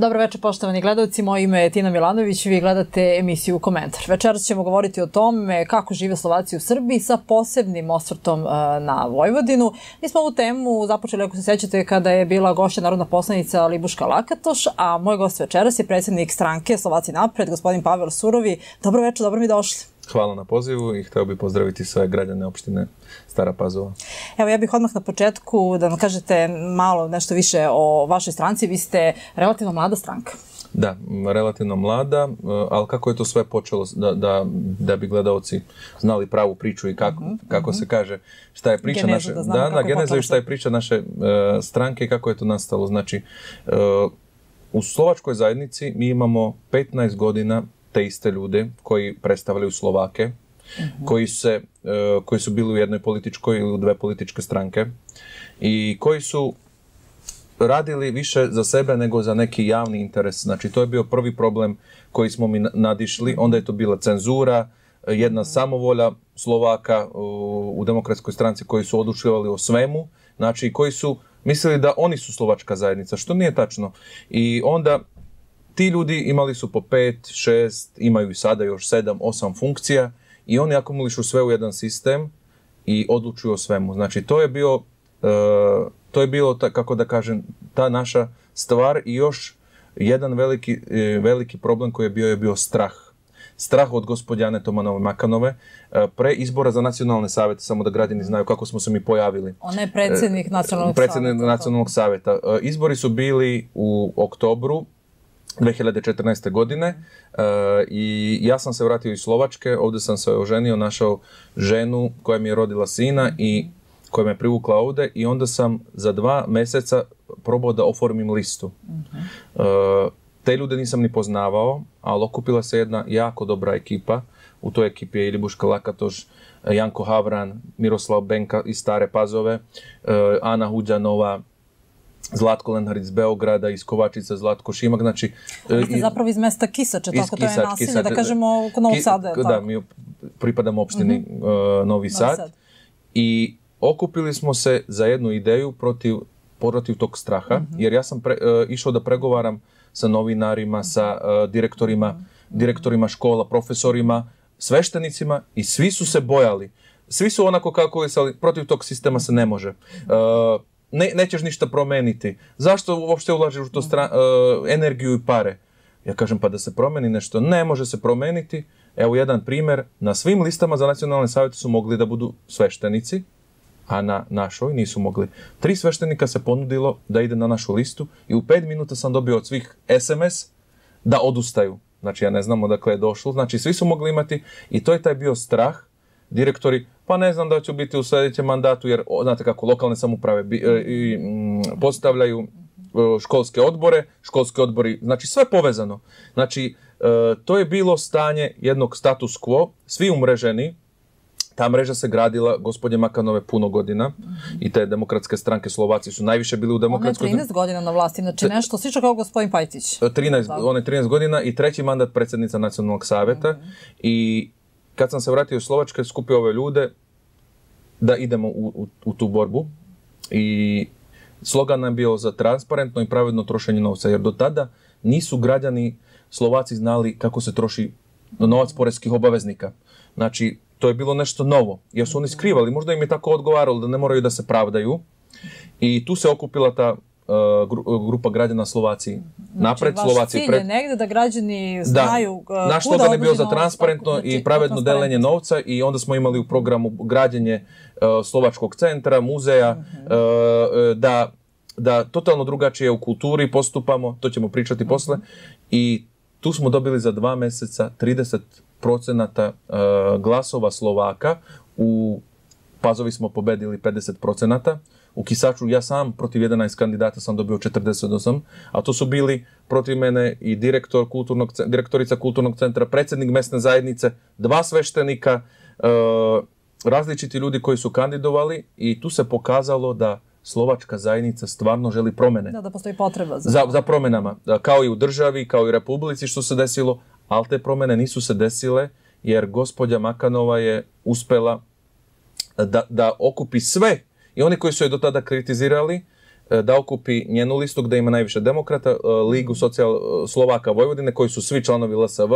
Dobro večer poštovani gledalci, moje ime je Tina Milanović i vi gledate emisiju Komentar. Večeras ćemo govoriti o tome kako žive Slovaci u Srbiji sa posebnim osvrtom e, na Vojvodinu. Mi smo ovu temu započeli, ako se sjećate, kada je bila gošća narodna poslanica Libuška Lakatoš, a moj gost večeras je predsjednik stranke Slovaci napred, gospodin Pavel Surovi. Dobro večer, dobro mi došli. Hvala na pozivu i htio bih pozdraviti sve građane opštine Stara Evo ja bih odmah na početku da nam kažete malo nešto više o vašoj stranci. Vi ste relativno mlada stranka. Da, relativno mlada, eh, ali kako je to sve počelo da, da, da bi gledaoci znali pravu priču i kako, mhm, kako se mhm. kaže šta je priča naše... Da, šta je priča naše eh, stranke i kako je to nastalo. Znači, eh, u slovačkoj zajednici mi imamo 15 godina te iste ljude koji predstavljaju Slovake Mhm. koji, se, e, koji su bili u jednoj političkoj ili u dve političke stranke i koji su radili više za sebe nego za neki javni interes. Znači, to je bio prvi problem koji smo mi nadišli. Onda je to bila cenzura, jedna mhm. samovolja Slovaka u demokratskoj stranci koji su odlučivali o svemu, znači koji su mislili da oni su slovačka zajednica, što nije tačno. I onda ti ljudi imali su po pet, šest, imaju i sada još sedam, osam funkcija i oni akumulišu sve u jedan sistem i odlučuju o svemu. Znači, to je eh, to je bilo, kako da kažem, ta naša stvar i još jedan veliki, eh, veliki problem koji je bio je bio strah. Strah od gospodjane Tomanove Makanove eh, pre izbora za nacionalne savjete, samo da građani znaju kako smo se mi pojavili. Ona je predsjednik nacionalnog savjeta. Predsjednik nacionalnog savjeta. Izbori su bili u oktobru 2014. godine e, i ja sam se vratio iz Slovačke, ovdje sam se oženio, našao ženu koja mi je rodila sina i koja me privukla ovdje i onda sam za dva mjeseca probao da oformim listu. Mhm. E, te ljude nisam ni poznavao, ali okupila se jedna jako dobra ekipa. U toj ekipi je Ilibuška Lakatoš, Janko Havran, Miroslav Benka iz Stare Pazove, e, Ana Huđanova, Zlatko Lenhard iz Beograda, iz Kovačica, Zlatko Šimak, znači... Vi e, zapravo iz mesta Kisače, tako to je nasilje, da kažemo oko e, Novog Sada. da, mi pripadamo opštini mhm. e, Novi Sad. I okupili smo se za jednu ideju protiv, tog straha, mhm. jer ja sam išao da pregovaram sa novinarima, sa direktorima, mhm. direktorima škola, profesorima, sveštenicima i svi su se bojali. Svi su onako kako je, protiv tog sistema se ne može ne, nećeš ništa promeniti. Zašto uopšte ulažeš u to e, energiju i pare? Ja kažem pa da se promeni nešto. Ne može se promeniti. Evo jedan primjer. Na svim listama za nacionalne savjete su mogli da budu sveštenici, a na našoj nisu mogli. Tri sveštenika se ponudilo da ide na našu listu i u pet minuta sam dobio od svih SMS da odustaju. Znači ja ne znam odakle je došlo. Znači svi su mogli imati i to je taj bio strah. Direktori, pa ne znam da ću biti u sljedećem mandatu jer znate kako lokalne samuprave e, i, mm, postavljaju e, školske odbore, školske odbori, znači sve povezano. Znači, e, to je bilo stanje jednog status quo, svi umreženi, ta mreža se gradila gospodje Makanove puno godina i te demokratske stranke Slovaci su najviše bili u demokratskoj... Ona je 13 godina na vlasti, znači nešto slično kao gospodin Pajtić. 13, on je 13 godina i treći mandat predsjednica nacionalnog savjeta mhm. i kad sam se vratio iz Slovačke, skupio ove ljude da idemo u, u, tu borbu i slogan nam bio za transparentno i pravedno trošenje novca, jer do tada nisu građani Slovaci znali kako se troši novac poreskih obaveznika. Znači, to je bilo nešto novo, jer su oni skrivali, možda im je tako odgovaralo da ne moraju da se pravdaju. I tu se okupila ta Uh, uh, grupa građana Slovaciji. Znači, Napred vaš Cilj je negdje da građani znaju uh, da. Naš kuda je bio za transparentno i pravedno delenje novca i onda smo imali u programu građenje Slovačkog centra, muzeja, mhm. da, da totalno drugačije u kulturi postupamo, to ćemo pričati mhm. posle. I tu smo dobili za dva mjeseca 30 procenata glasova Slovaka u Pazovi smo pobedili 50 procenata u Kisaču ja sam protiv 11 kandidata sam dobio 48, a to su bili protiv mene i direktor kulturnog, direktorica kulturnog centra, predsjednik mesne zajednice, dva sveštenika, e, različiti ljudi koji su kandidovali i tu se pokazalo da slovačka zajednica stvarno želi promjene. Da, da postoji potreba za, za, za promjenama. Kao i u državi, kao i u republici što se desilo, ali te promjene nisu se desile jer gospođa Makanova je uspela da, da okupi sve i oni koji su je do tada kritizirali e, da okupi njenu listu gdje ima najviše demokrata, e, Ligu e, Slovaka Vojvodine koji su svi članovi LSV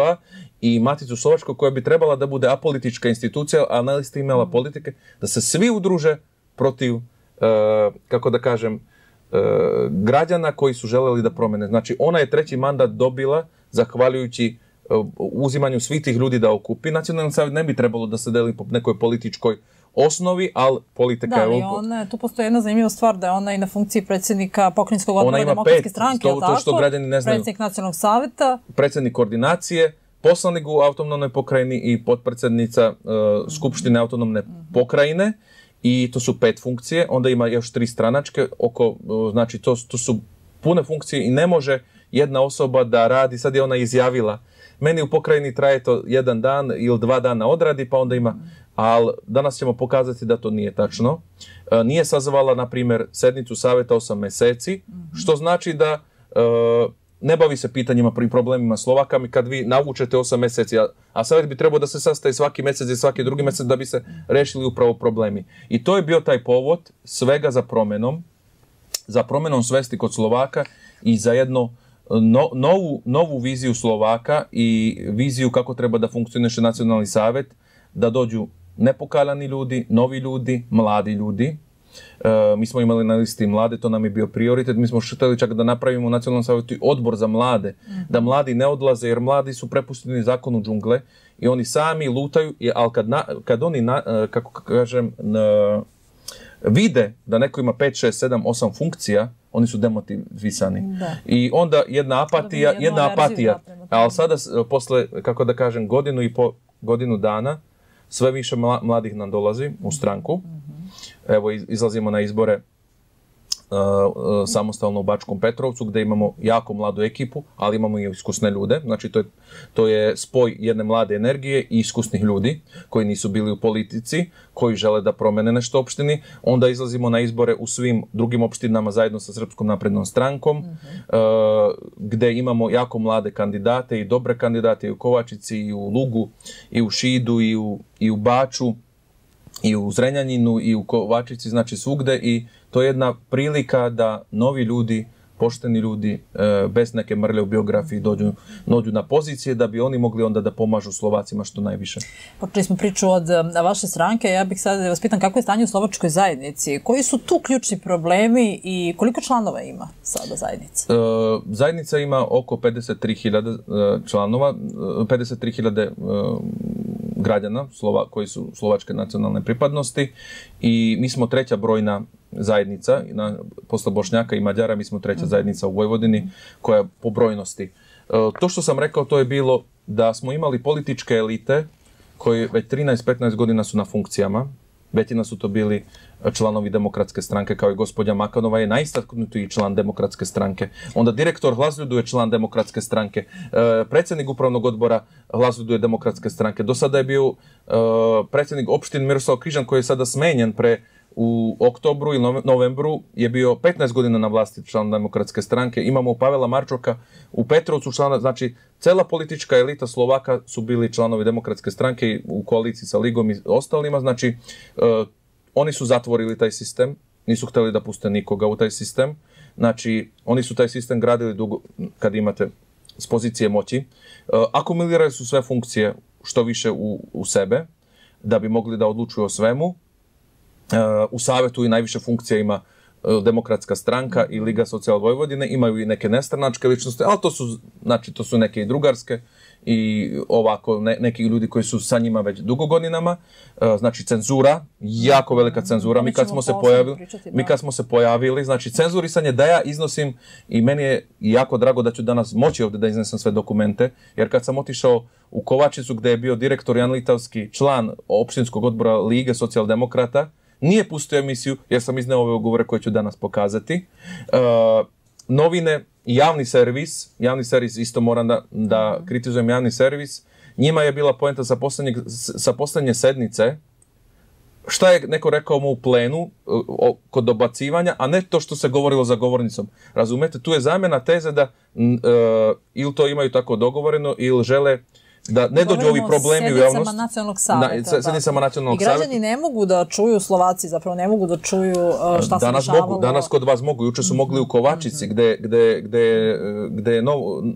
i Maticu Slovačku koja bi trebala da bude apolitička institucija, a na listi imala politike, da se svi udruže protiv, kako da kažem, građana koji su želeli da promene. Znači ona je treći mandat dobila zahvaljujući uzimanju svih tih ljudi da okupi. Nacionalni savjet ne bi trebalo da se deli po nekoj političkoj osnovi, ali politika da, je... Da, ona, tu postoji jedna zanimljiva stvar da je ona i na funkciji predsjednika pokrinjskog odbora demokratske stranke, to, što građani ne znaju. Predsjednik nacionalnog savjeta. Predsjednik koordinacije, poslanik u autonomnoj pokrajini i potpredsjednica e, Skupštine autonomne mhm. pokrajine i to su pet funkcije, onda ima još tri stranačke, oko, e, znači to, to su pune funkcije i ne može jedna osoba da radi, sad je ona izjavila, meni u pokrajini traje to jedan dan ili dva dana odradi, pa onda ima mhm ali danas ćemo pokazati da to nije tačno. E, nije sazvala, na primjer, sednicu savjeta osam meseci, mhm. što znači da e, ne bavi se pitanjima i problemima Slovaka kad vi navučete osam meseci, a, savjet bi trebao da se sastaje svaki mjesec i svaki drugi mjesec da bi se mhm. rešili upravo problemi. I to je bio taj povod svega za promjenom, za promjenom svesti kod Slovaka i za jednu e, novu, novu viziju Slovaka i viziju kako treba da funkcioniše nacionalni savjet, da dođu nepokaljani ljudi, novi ljudi, mladi ljudi. E, mi smo imali na listi mlade, to nam je bio prioritet. Mi smo šteli čak da napravimo u Nacionalnom savjetu odbor za mlade, mhm. da mladi ne odlaze jer mladi su prepušteni zakonu džungle i oni sami lutaju, ali kad, oni, e, kako kažem, vide da neko ima 5, 6, 7, 8 funkcija, oni su demotivisani. I onda jedna apatija, jedna apatija. Ali sada, posle, kako da kažem, godinu i po, godinu dana, sve više mladih nam dolazi u stranku. Mhm. Evo, izlazimo na izbore E, e, samostalno u Bačkom Petrovcu gdje imamo jako mladu ekipu, ali imamo i iskusne ljude. Znači to je, to je spoj jedne mlade energije i iskusnih ljudi koji nisu bili u politici, koji žele da promene nešto opštini. Onda izlazimo na izbore u svim drugim opštinama zajedno sa Srpskom naprednom strankom mhm. e, gdje imamo jako mlade kandidate i dobre kandidate i u Kovačici i u Lugu i u Šidu i u, i u Baču i u Zrenjaninu i u Kovačici, znači svugde i to je jedna prilika da novi ljudi, pošteni ljudi, e, bez neke mrlje u biografiji dođu, dođu na pozicije da bi oni mogli onda da pomažu Slovacima što najviše. Počeli smo priču od e, vaše stranke, ja bih sad vas pitan kako je stanje u Slovačkoj zajednici, koji su tu ključni problemi i koliko članova ima sada zajednica? E, zajednica ima oko 53.000 članova, 53.000 građana Slova, koji su slovačke nacionalne pripadnosti i mi smo treća brojna zajednica, na, posle Bošnjaka i Mađara mi smo treća mhm. zajednica u Vojvodini koja je po brojnosti. E, to što sam rekao to je bilo da smo imali političke elite koje već 13-15 godina su na funkcijama, Betina su to bili e, članovi demokratske stranke, kao i gospođa Makanova je najistaknutiji član demokratske stranke. Onda direktor Hlazljudu je član demokratske stranke. E, predsjednik upravnog odbora Hlazljudu je demokratske stranke. Do sada je bio e, predsjednik opštin Miroslav Križan koji je sada smenjen pre u oktobru ili novembru je bio 15 godina na vlasti član demokratske stranke. Imamo Pavela Marčoka u Petrovcu člana, znači cela politička elita Slovaka su bili članovi demokratske stranke u koaliciji sa Ligom i ostalima. Znači, e, oni su zatvorili taj sistem, nisu htjeli da puste nikoga u taj sistem. Znači, oni su taj sistem gradili dugo, kad imate s pozicije moći. Uh, akumulirali su sve funkcije što više u, u sebe, da bi mogli da odlučuju o svemu u savjetu i najviše funkcija ima e, demokratska stranka i Liga socijal Vojvodine, imaju i neke nestranačke ličnosti, ali to su, znači, to su neke i drugarske i ovako neki ljudi koji su sa njima već dugogodinama. E, znači cenzura, jako velika cenzura, mi kad, smo se pojavili, mi kad smo se pojavili, znači cenzurisanje da ja iznosim i meni je jako drago da ću danas moći ovdje da iznesem sve dokumente, jer kad sam otišao u Kovačicu gdje je bio direktor Jan Litavski član opštinskog odbora Lige socijaldemokrata, nije pustio emisiju, jer sam iznao ove ugovore koje ću danas pokazati. Uh, novine, javni servis, javni servis isto moram da, da mhm. kritizujem javni servis, njima je bila poenta sa, posljednje, sednice, šta je neko rekao mu u plenu uh, kod dobacivanja, a ne to što se govorilo za govornicom. Razumete, tu je zamjena teze da uh, ili to imaju tako dogovoreno ili žele da ne dođu ovi problemi u javnost. nacionalnog savjeta. nacionalnog savjeta. I građani ne mogu da čuju, Slovaci zapravo ne mogu da čuju uh, šta danas se dešavalo. Mogu, danas kod vas mogu, juče su mogli u Kovačici gdje gde, je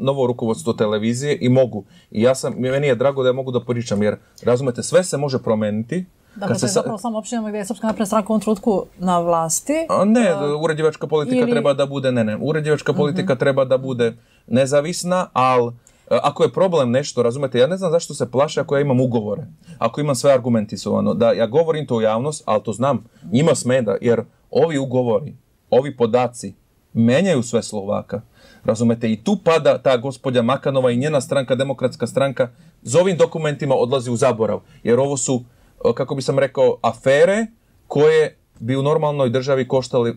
novo, rukovodstvo televizije i mogu. I ja sam, meni je drago da ja mogu da poričam, jer razumete, sve se može promeniti, Dakle, to je zapravo samo općinama gdje Srpska stranka trenutku na vlasti. ne, uređivačka politika treba da bude, ne, ne, uređivačka politika mhm. treba da bude nezavisna, ali E, ako je problem nešto, razumete, ja ne znam zašto se plaše ako ja imam ugovore, ako imam sve argumentisovano, da ja govorim to u javnost, ali to znam, njima smeda, jer ovi ugovori, ovi podaci menjaju sve Slovaka. Razumete, i tu pada ta gospođa Makanova i njena stranka, demokratska stranka, s ovim dokumentima odlazi u zaborav. Jer ovo su, e, kako bi sam rekao, afere koje bi u normalnoj državi koštali, e,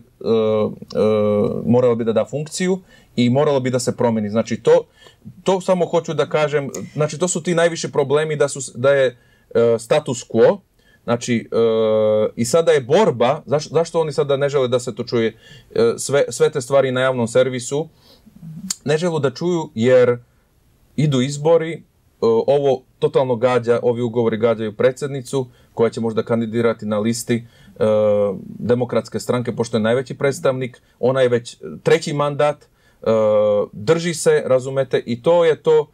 morali bi da da funkciju i moralo bi da se promeni. Znači to, to samo hoću da kažem, znači to su ti najviše problemi da, su, da je e, status quo, Znači, e, i sada je borba, zašto oni sada ne žele da se to čuje, e, sve, sve te stvari na javnom servisu, ne žele da čuju jer idu izbori, ovo totalno gađa, ovi ugovori gađaju predsjednicu koja će možda kandidirati na listi demokratske stranke, pošto je najveći predstavnik, ona je već treći mandat, E, drži se, razumete, i to je to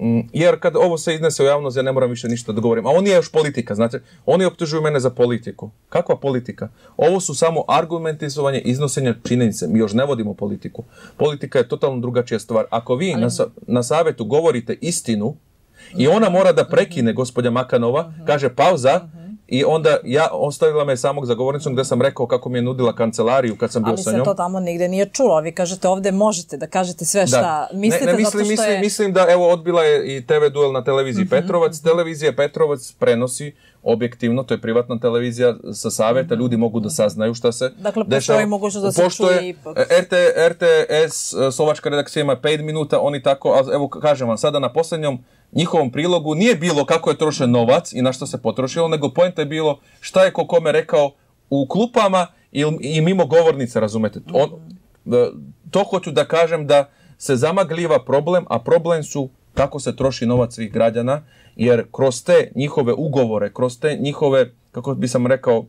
mm, jer kad ovo se iznese u javnost, ja ne moram više ništa da govorim. A on je još politika, znate. Oni optužuju mene za politiku. Kakva politika? Ovo su samo argumentizovanje, iznosenja činjenice. Mi još ne vodimo politiku. Politika je totalno drugačija stvar. Ako vi na, na savjetu govorite istinu i ona mora da prekine gospođa Makanova, mhm. kaže pauza, mhm. I onda ja ostavila me samog za govornicom gdje sam rekao kako mi je nudila kancelariju kad sam bio sa njom. Ali se to tamo nigdje nije čulo. Vi kažete ovdje možete da kažete sve šta mislite. mislim, što mislim da evo odbila je i TV duel na televiziji mhm. Petrovac. Televizija Petrovac prenosi objektivno, to je privatna televizija sa savjeta, mhm. ljudi mogu da saznaju šta se dakle, dešava. Dakle, pošto čuje RTS, e, Slovačka redakcija ima 5 minuta, oni tako, a evo kažem vam, sada na posljednjom njihovom prilogu nije bilo kako je trošen novac i na što se potrošilo, nego pojenta je bilo šta je ko kome rekao u klupama i, i mimo govornice, razumete. On, mhm. e, to hoću da kažem da se zamagljiva problem, a problem su kako se troši novac svih građana, jer kroz te njihove ugovore, kroz te njihove, kako bi sam rekao,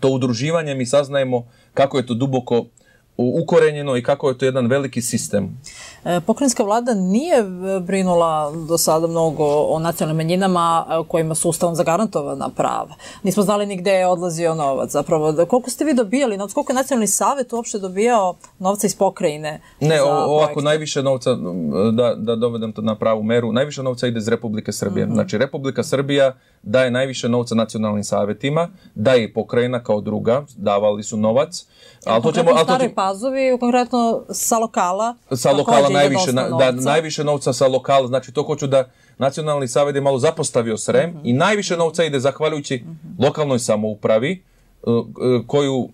to udruživanje mi saznajemo kako je to duboko ukorenjeno i kako je to jedan veliki sistem. E, Pokrinjska vlada nije brinula do sada mnogo o nacionalnim manjinama e, kojima su ustavom zagarantovana prava. Nismo znali ni gdje je odlazio novac zapravo. Koliko ste vi dobijali novca? Koliko je nacionalni savjet uopšte dobijao novca iz pokrajine? Ne, ovako najviše novca, da, da dovedem to na pravu meru, najviše novca ide iz Republike Srbije. Mhm. Znači Republika Srbija daje najviše novca nacionalnim savjetima, daje i pokrajina kao druga, davali su novac. E, ali to ćemo, ali pazovi, konkretno sa lokala. Sa lokala najviše, da, najviše novca sa lokala, znači to hoću da nacionalni savjet je malo zapostavio srem i mhm. najviše novca ide zahvaljujući mhm. lokalnoj samoupravi e, e, koju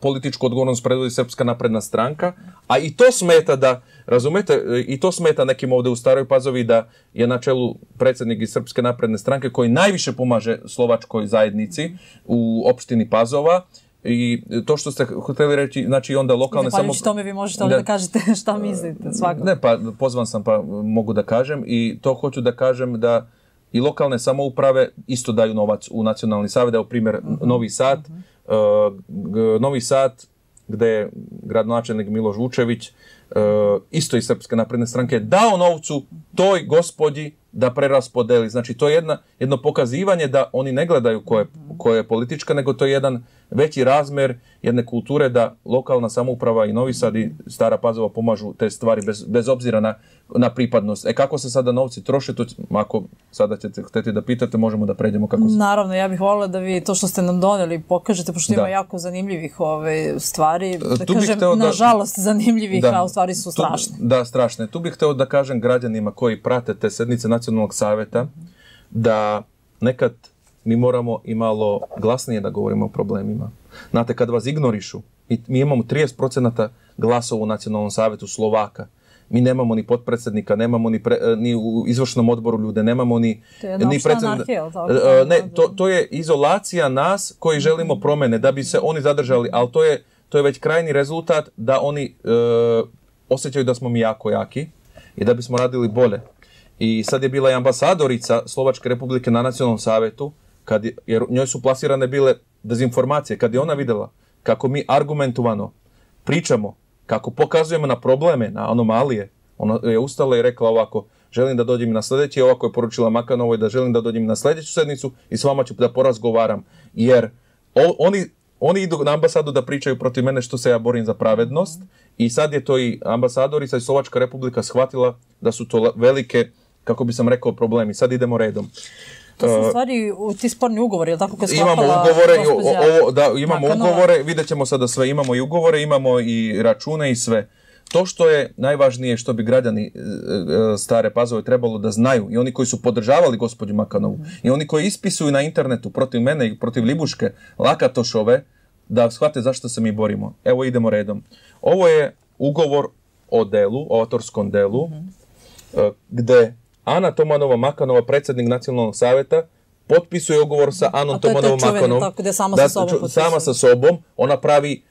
političku odgovornost predvodi Srpska napredna stranka, a i to smeta da, razumete, i to smeta nekim ovdje u Staroj Pazovi da je na čelu predsjednik iz Srpske napredne stranke koji najviše pomaže slovačkoj zajednici u opštini Pazova i to što ste htjeli reći, znači onda lokalne samo... tome vi možete onda da kažete šta mislite svakako. Ne, pa pozvan sam pa mogu da kažem i to hoću da kažem da i lokalne samouprave isto daju novac u nacionalni savjet. Evo primjer mhm, Novi Sad. Mhm. E, Novi Sad gdje je gradonačelnik Miloš Vučević E, isto iz Srpske napredne stranke, dao novcu toj gospodji da preraspodeli. Znači, to je jedno pokazivanje da oni ne gledaju koje, je politička, nego to je jedan veći razmer jedne kulture da lokalna samouprava i Novi Sad i Stara Pazova pomažu te stvari bez, bez obzira na na pripadnost. E kako se sada novci troše, to, ako sada ćete htjeti da pitate, možemo da pređemo kako se... Naravno, ja bih volila da vi to što ste nam doneli pokažete, pošto ima jako zanimljivih ove ovaj, stvari, e, da kažem, nažalost zanimljivih, a u stvari su strašne. da, strašne. Tu bih htio da kažem građanima koji prate te sednice Nacionalnog savjeta, da nekad mi moramo i malo glasnije da govorimo o problemima. Znate, kad vas ignorišu, mi imamo 30% glasova u Nacionalnom savjetu Slovaka, mi nemamo ni potpredsjednika, nemamo ni, eh, ni u izvršnom odboru ljude, nemamo ni... To predsjednika. Eh, eh, ne, to, to je izolacija nas koji želimo mhm. promjene, da bi se oni zadržali, ali to je, to je već krajni rezultat da oni osjećaju da smo mi jako jaki i da bismo radili bolje. I sad je bila i ambasadorica Slovačke republike na nacionalnom savjetu, kad je, jer njoj su plasirane bile dezinformacije, kad je ona vidjela kako mi argumentovano pričamo kako pokazujemo na probleme, na anomalije, ona je ustala i rekla ovako, želim da dođem na sljedeći, ovako je poručila Makanovoj da želim da dođem na sljedeću sednicu i s vama ću da porazgovaram, jer oni, oni idu na ambasadu da pričaju protiv mene što se ja borim za pravednost i sad je to i ambasadorica i Slovačka republika shvatila da su to velike, kako bi sam rekao, problemi. Sad idemo redom. To su e, stvari ti sporni ugovori, tako? imamo ugovore, gospođa... ovo, da, imamo ugovore, vidjet ćemo sada sve, imamo i ugovore, imamo i račune i sve. To što je najvažnije što bi građani e, e, stare pazove trebalo da znaju i oni koji su podržavali gospođu Makanovu mhm. i oni koji ispisuju na internetu protiv mene i protiv Libuške Lakatošove da shvate zašto se mi borimo. Evo idemo redom. Ovo je ugovor o delu, o autorskom delu gdje mhm. gde Ana Tomanova Makanova, predsjednik nacionalnog savjeta, potpisuje ugovor sa Anom Tomanovom čuveno, Tako, da sama, sa sobom sama sa sobom. Ona pravi e,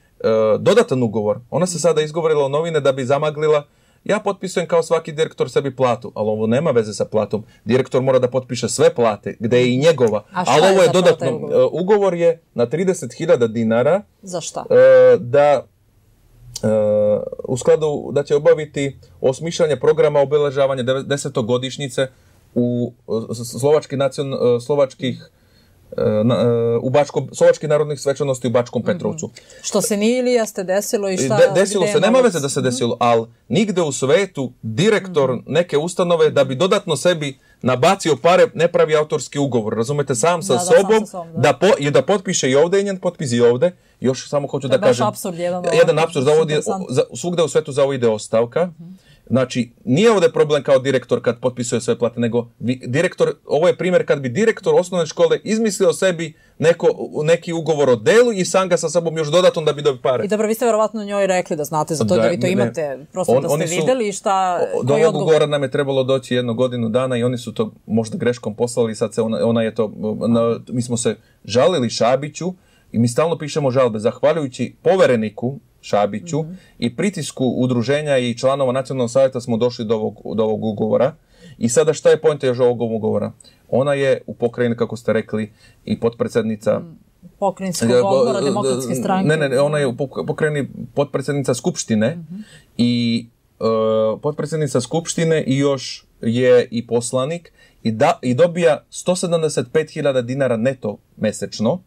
dodatan ugovor. Ona se sada izgovorila o novine da bi zamaglila ja potpisujem kao svaki direktor sebi platu, ali ovo nema veze sa platom. Direktor mora da potpiše sve plate, gde je i njegova. A ali ovo je, dodatno. E, ugovor? je na 30.000 dinara. Za šta? E, da E, u skladu da će obaviti osmišljanje programa obeležavanja desetogodišnjice u e, slovački nacion, e, slovačkih u Bačkom, Slovački narodnih svečanosti u Bačkom mhm. Petrovcu. Što se nije ili jeste desilo i šta... desilo se, nema veze da se mhm. desilo, ali nigde u svetu direktor mhm. neke ustanove da bi dodatno sebi nabacio pare, ne pravi autorski ugovor, razumete, sam sa sobom, da. da potpiše i ovdje i njen potpis i ovdje, još samo hoću da kažem... Absurd, jedan, jedan absurd. Ovaj za svugde u svetu za ovo ide ostavka. Mhm. Znači, nije ovdje problem kao direktor kad potpisuje sve plate, nego direktor, ovo je primjer kad bi direktor osnovne škole izmislio sebi neki ugovor o delu i sam ga sa sobom još dodatno da bi dobio pare. I dobro, vi ste vjerovatno njoj rekli da znate za to da, vi to imate, prosto da ste vidjeli šta... Do ovog ugovora nam je trebalo doći jedno godinu dana i oni su to možda greškom poslali sad se ona, je to... mi smo se žalili Šabiću, i mi stalno pišemo žalbe. Zahvaljujući povereniku Šabiću mhm. i pritisku udruženja i članova nacionalnog savjeta smo došli do ovog, do ovog ugovora. I sada šta je pojenta još ovog ugovora? Ona je u pokrajini, kako ste rekli, i potpredsjednica mm odbora demokratske stranke. Ne, ne, ona je u pokrajini potpredsjednica Skupštine mhm. i e, potpredsjednica Skupštine i još je i poslanik i, da, i dobija 175.000 dinara neto mesečno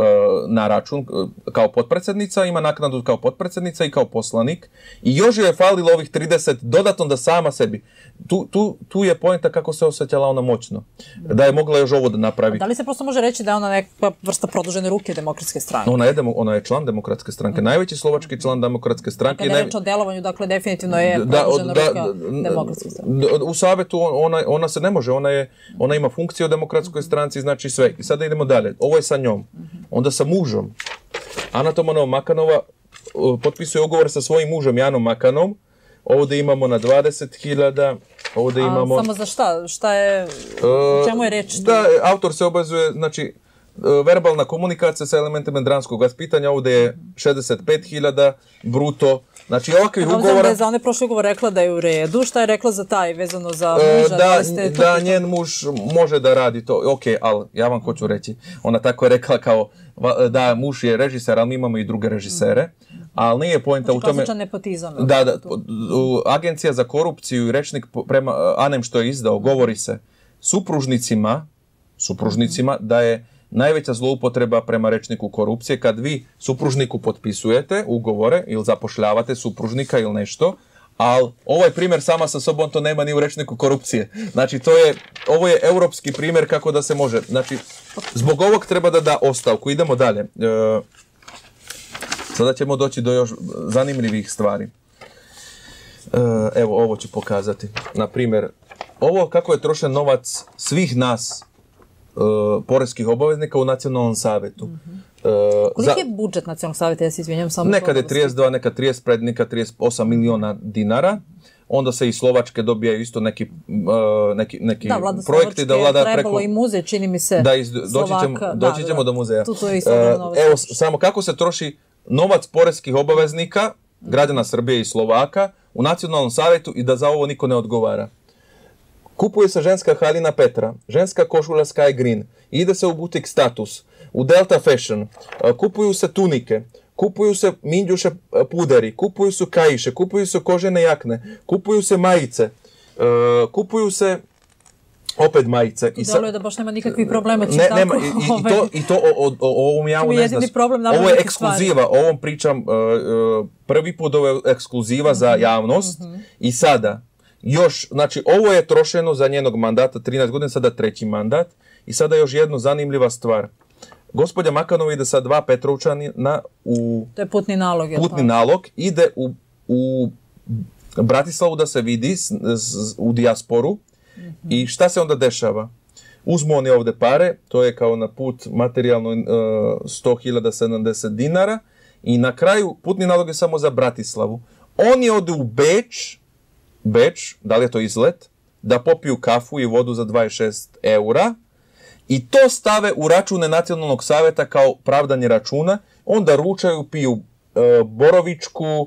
E, na račun e, kao potpredsjednica, ima naknadu kao potpredsjednica i kao poslanik i još je falilo ovih 30 dodatno da sama sebi. Tu, tu, tu je pojenta kako se osjećala ona moćno. Da je mogla još ovo da napravi. Da li se prosto može reći da je ona neka vrsta produžene ruke demokratske stranke? Ona je, demo, ona je član demokratske stranke. Mm. Najveći slovački član demokratske dakle, stranke. Kada je reč o delovanju, dakle definitivno je produžena da, ruka demokratske stranke. U savetu ona, ona se ne može. Ona, je, ona ima funkciju u demokratskoj stranci, znači sve. I sada idemo dalje. Ovo je sa njom. Mhm onda sa mužom. Ana Makanova uh, potpisuje ugovor sa svojim mužom Janom Makanom. Ovdje imamo na 20.000, ovdje imamo... Samo za šta? Šta je, uh, čemu je reč? Da, autor se obazuje, znači, uh, verbalna komunikacija sa elementima dranskog aspitanja, ovdje je 65.000 bruto Znači, ovakvih ugovora... za one prošle ugovor rekla da je u redu, šta je rekla za taj vezano za e, muža? da, njen muž može da radi to. Ok, ali ja vam hoću reći. Ona tako je rekla kao da muž je režiser, ali mi imamo i druge režisere. Ali nije pojenta u znači, tome... nepotizam. Da, da, Agencija za korupciju i rečnik prema Anem što je izdao, govori se supružnicima, supružnicima da je najveća zloupotreba prema rečniku korupcije kad vi supružniku potpisujete ugovore ili zapošljavate supružnika ili nešto, ali ovaj primjer sama sa sobom to nema ni u rečniku korupcije. Znači, to je, ovo je europski primjer kako da se može. Znači, zbog ovog treba da da ostavku. Idemo dalje. E, sada ćemo doći do još zanimljivih stvari. E, evo, ovo ću pokazati. Na primjer, ovo kako je trošen novac svih nas E, poreskih obaveznika u nacionalnom savjetu. Koliko mhm. e, Koliki je budžet nacionalnog savjeta, ja se izvinjam samo... Nekad je 32, nekad 30, prednika, 38 miliona dinara. Onda se i Slovačke dobijaju isto neki, projekti e, da, vlada projekti da vlada preko... trebalo i muze, čini mi se, da, doći ćemo, do muzeja. evo, samo kako se troši novac poreskih obaveznika, mhm. građana Srbije i Slovaka, u nacionalnom savjetu i da za ovo niko ne odgovara. Kupuje se ženska haljina Petra, ženska košula Sky Green, ide se u butik Status, u Delta Fashion, e, kupuju se tunike, kupuju se minđuše e, puderi, kupuju se kajiše, kupuju se kožene jakne, kupuju se majice, e, kupuju se opet majice. I je da baš nema nikakvih problema. Ne, nema, i, ovaj. to, i to o, o, o ovom Problem ovo je ekskluziva, o ovom pričam, prvi put ovo je ekskluziva za mhm, javnost mhm. i sada još, znači ovo je trošeno za njenog mandata 13 godina, sada treći mandat i sada još jedna zanimljiva stvar. Gospodja Makanova ide sa dva Petrovčanina u... To je putni nalog. putni nalog ide u, u Bratislavu da se vidi u dijasporu mhm. i šta se onda dešava? Uzmu oni ovdje pare, to je kao na put materijalno uh, e, 100.070 dinara i na kraju putni nalog je samo za Bratislavu. Oni ode u Beč, Beč, da li je to izlet, da popiju kafu i vodu za 26 eura i to stave u račune nacionalnog savjeta kao pravdanje računa, onda ručaju, piju e, borovičku, e,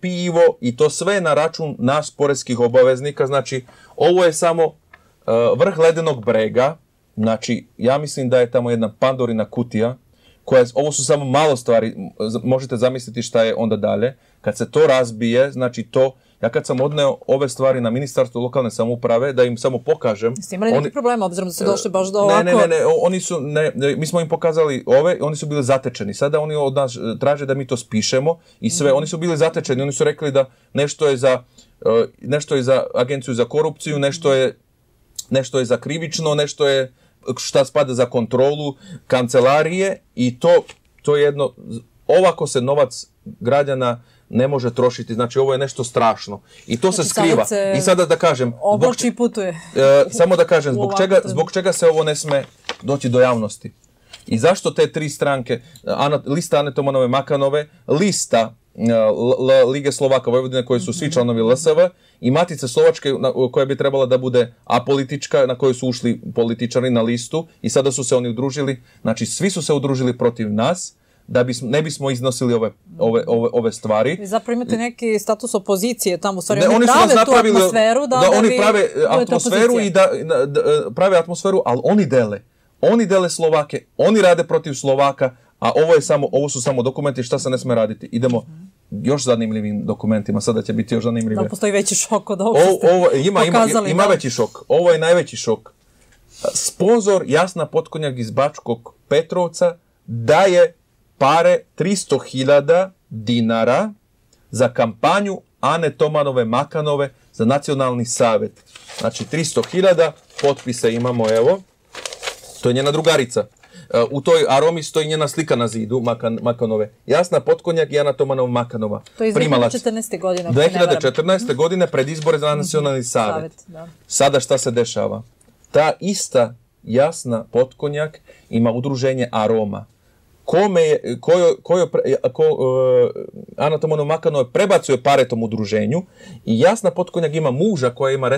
pivo i to sve na račun nas poreskih obaveznika. Znači, ovo je samo e, vrh ledenog brega, znači, ja mislim da je tamo jedna pandorina kutija, koja, ovo su samo malo stvari, možete zamisliti šta je onda dalje, kad se to razbije, znači to ja kad sam odneo ove stvari na ministarstvo lokalne samouprave, da im samo pokažem... Jeste imali oni, problema, obzirom da ste došli baš do ovako... Ne, ne, ne, oni su, ne, mi smo im pokazali ove, oni su bili zatečeni. Sada oni od nas e, traže da mi to spišemo i sve. Mhm. Oni su bili zatečeni, oni su rekli da nešto je za, e, nešto je za agenciju za korupciju, nešto mhm. je, nešto je za krivično, nešto je šta spada za kontrolu kancelarije i to, to je jedno... Ovako se novac građana ne može trošiti. Znači ovo je nešto strašno. I to se skriva. I sada da kažem... putuje. E, samo da kažem, zbog čega, zbog čega se ovo ne sme doći do javnosti? I zašto te tri stranke, lista Anetomanove Makanove, lista e, Lige Slovaka Vojvodine koje su svi mhm. članovi LSV i Matice Slovačke koja bi trebala da bude apolitička na koju su ušli političari na listu i sada su se oni udružili, znači svi su se udružili protiv nas da ne bismo iznosili ove, ove, ove, ove stvari. Vi zapravo imate neki status opozicije tamo, stvari, oni prave tu atmosferu. Da, da, oni prave atmosferu, i da, prave atmosferu, ali oni dele. Oni dele Slovake, oni rade protiv Slovaka, a ovo, je samo, ovo su samo dokumenti šta se ne sme raditi. Idemo još zanimljivim dokumentima, sada će biti još zanimljivije. Da postoji veći šok od ovo, ima, ima, ima veći šok, ovo je najveći šok. Sponzor Jasna Potkonjak iz Bačkog Petrovca daje pare 300.000 dinara za kampanju Ane Tomanove Makanove za nacionalni savjet. Znači 300.000 potpisa imamo, evo. To je njena drugarica. E, u toj aromi stoji njena slika na zidu Makanove. Jasna Potkonjak i Ana Tomanova Makanova. To je iz 2014. godine. 2014. godine pred izbore za nacionalni mhm. savjet Sada šta se dešava? Ta ista Jasna Potkonjak ima udruženje Aroma kome je, kojo, kojo, ko, uh, je prebacio pare tom udruženju i jasna potkonjak ima muža koja ima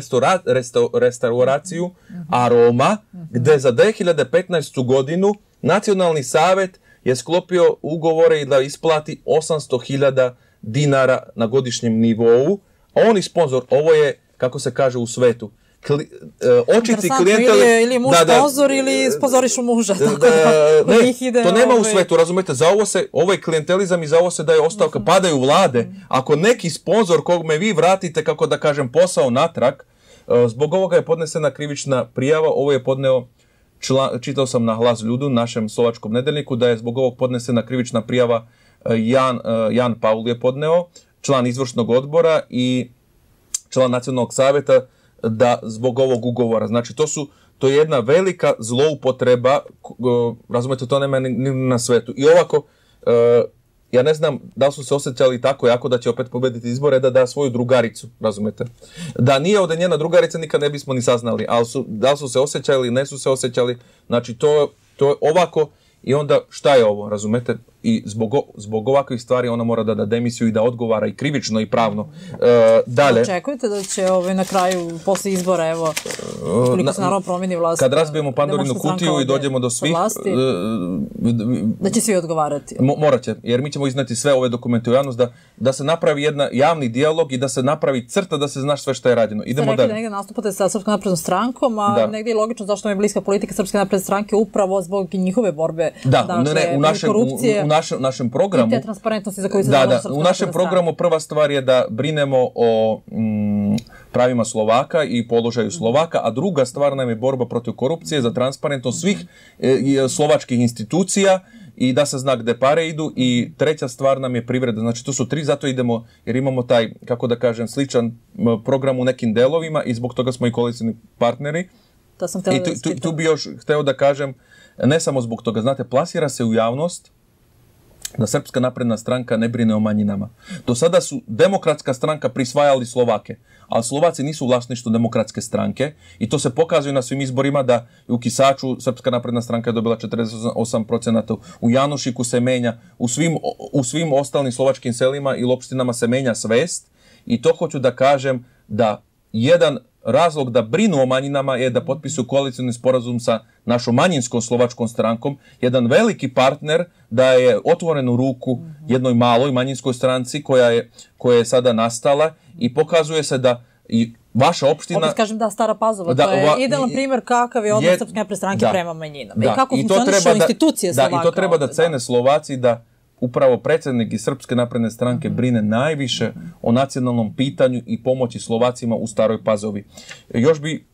restauraciju mhm. Aroma, mhm. gdje za 2015. godinu Nacionalni savjet je sklopio ugovore i da isplati 800.000 dinara na godišnjem nivou. On je sponsor, ovo je, kako se kaže u svetu, Kli, uh, Ili ili muž da, pozor ili e, spozoriš u muža. ne, to nema u ovaj- svetu, razumijete, za ovo se, ovo ovaj je klijentelizam i za ovo se daje ostavka, mhm. padaju vlade. Ako neki sponzor kog me vi vratite, kako da kažem, posao natrag, uh, zbog ovoga je podnesena krivična prijava, ovo je podneo čla, čitao sam na glas ljudu, našem slovačkom nedeljniku, da je zbog ovog podnesena krivična prijava Jan, Jan Paul je podneo, član izvršnog odbora i član nacionalnog savjeta da zbog ovog ugovora. Znači to su to je jedna velika zloupotreba, razumete, to nema ni, na svetu. I ovako, e, ja ne znam da li su se osjećali tako jako da će opet pobediti izbore, da da svoju drugaricu, razumete? Da nije ovdje njena drugarica, nikad ne bismo ni saznali, ali su, da li su se osjećali, ne su se osjećali, znači to, to je ovako i onda šta je ovo, razumete? i zbog, zbog ovakvih stvari ona mora da da demisiju i da odgovara i krivično i pravno. E, dalje. Očekujete da će ovaj, na kraju, posle izbora, evo, e, koliko se naravno promeni vlast. Kad razbijemo Pandorinu kutiju i dođemo do svih... Vlasti, e, e, da će svi odgovarati. Mo, moraće, jer mi ćemo iznati sve ove dokumente u javnost, da, se napravi jedna javni dijalog i da se napravi crta da se znaš sve što je rađeno. Idemo dalje. Da negdje nastupate sa Srpskom naprednom strankom, a da. negdje je logično zašto je bliska politika Srpske napredne stranke upravo zbog njihove borbe. Da, dakle, ne, u našem, korupcije u našem, našem programu... za koju Da, u našem programu prva stvar je da brinemo o mm, pravima Slovaka i položaju mhm. Slovaka, a druga stvar nam je borba protiv korupcije za transparentnost svih e, e, slovačkih institucija i da se zna gde pare idu i treća stvar nam je privreda. Znači to su tri, zato idemo jer imamo taj, kako da kažem, sličan program u nekim delovima i zbog toga smo i koalicijni partneri. To sam I tu, tu, tu bi još hteo da kažem, ne samo zbog toga, znate, plasira se u javnost da Srpska napredna stranka ne brine o manjinama. Do sada su demokratska stranka prisvajali Slovake, ali Slovaci nisu vlasništvo demokratske stranke i to se pokazuje na svim izborima da u Kisaču Srpska napredna stranka je dobila 48%, u Janušiku se menja, u svim, u svim ostalim slovačkim selima i opštinama se menja svest i to hoću da kažem da jedan razlog da brinu o manjinama je da potpisuju koalicijni sporazum sa našom manjinskom slovačkom strankom, jedan veliki partner da je otvorenu ruku mhm. jednoj maloj manjinskoj stranci koja je, koja je sada nastala i pokazuje se da i vaša opština... Opet kažem da, Stara Pazova, da, to je idealan primjer kakav je odnos Srpske prema manjinama i kako funkcionišu institucije Slovaka. Da, i to treba da cene Slovaci da upravo predsjednik iz Srpske napredne stranke mhm. brine najviše o nacionalnom pitanju i pomoći Slovacima u Staroj Pazovi. Još bi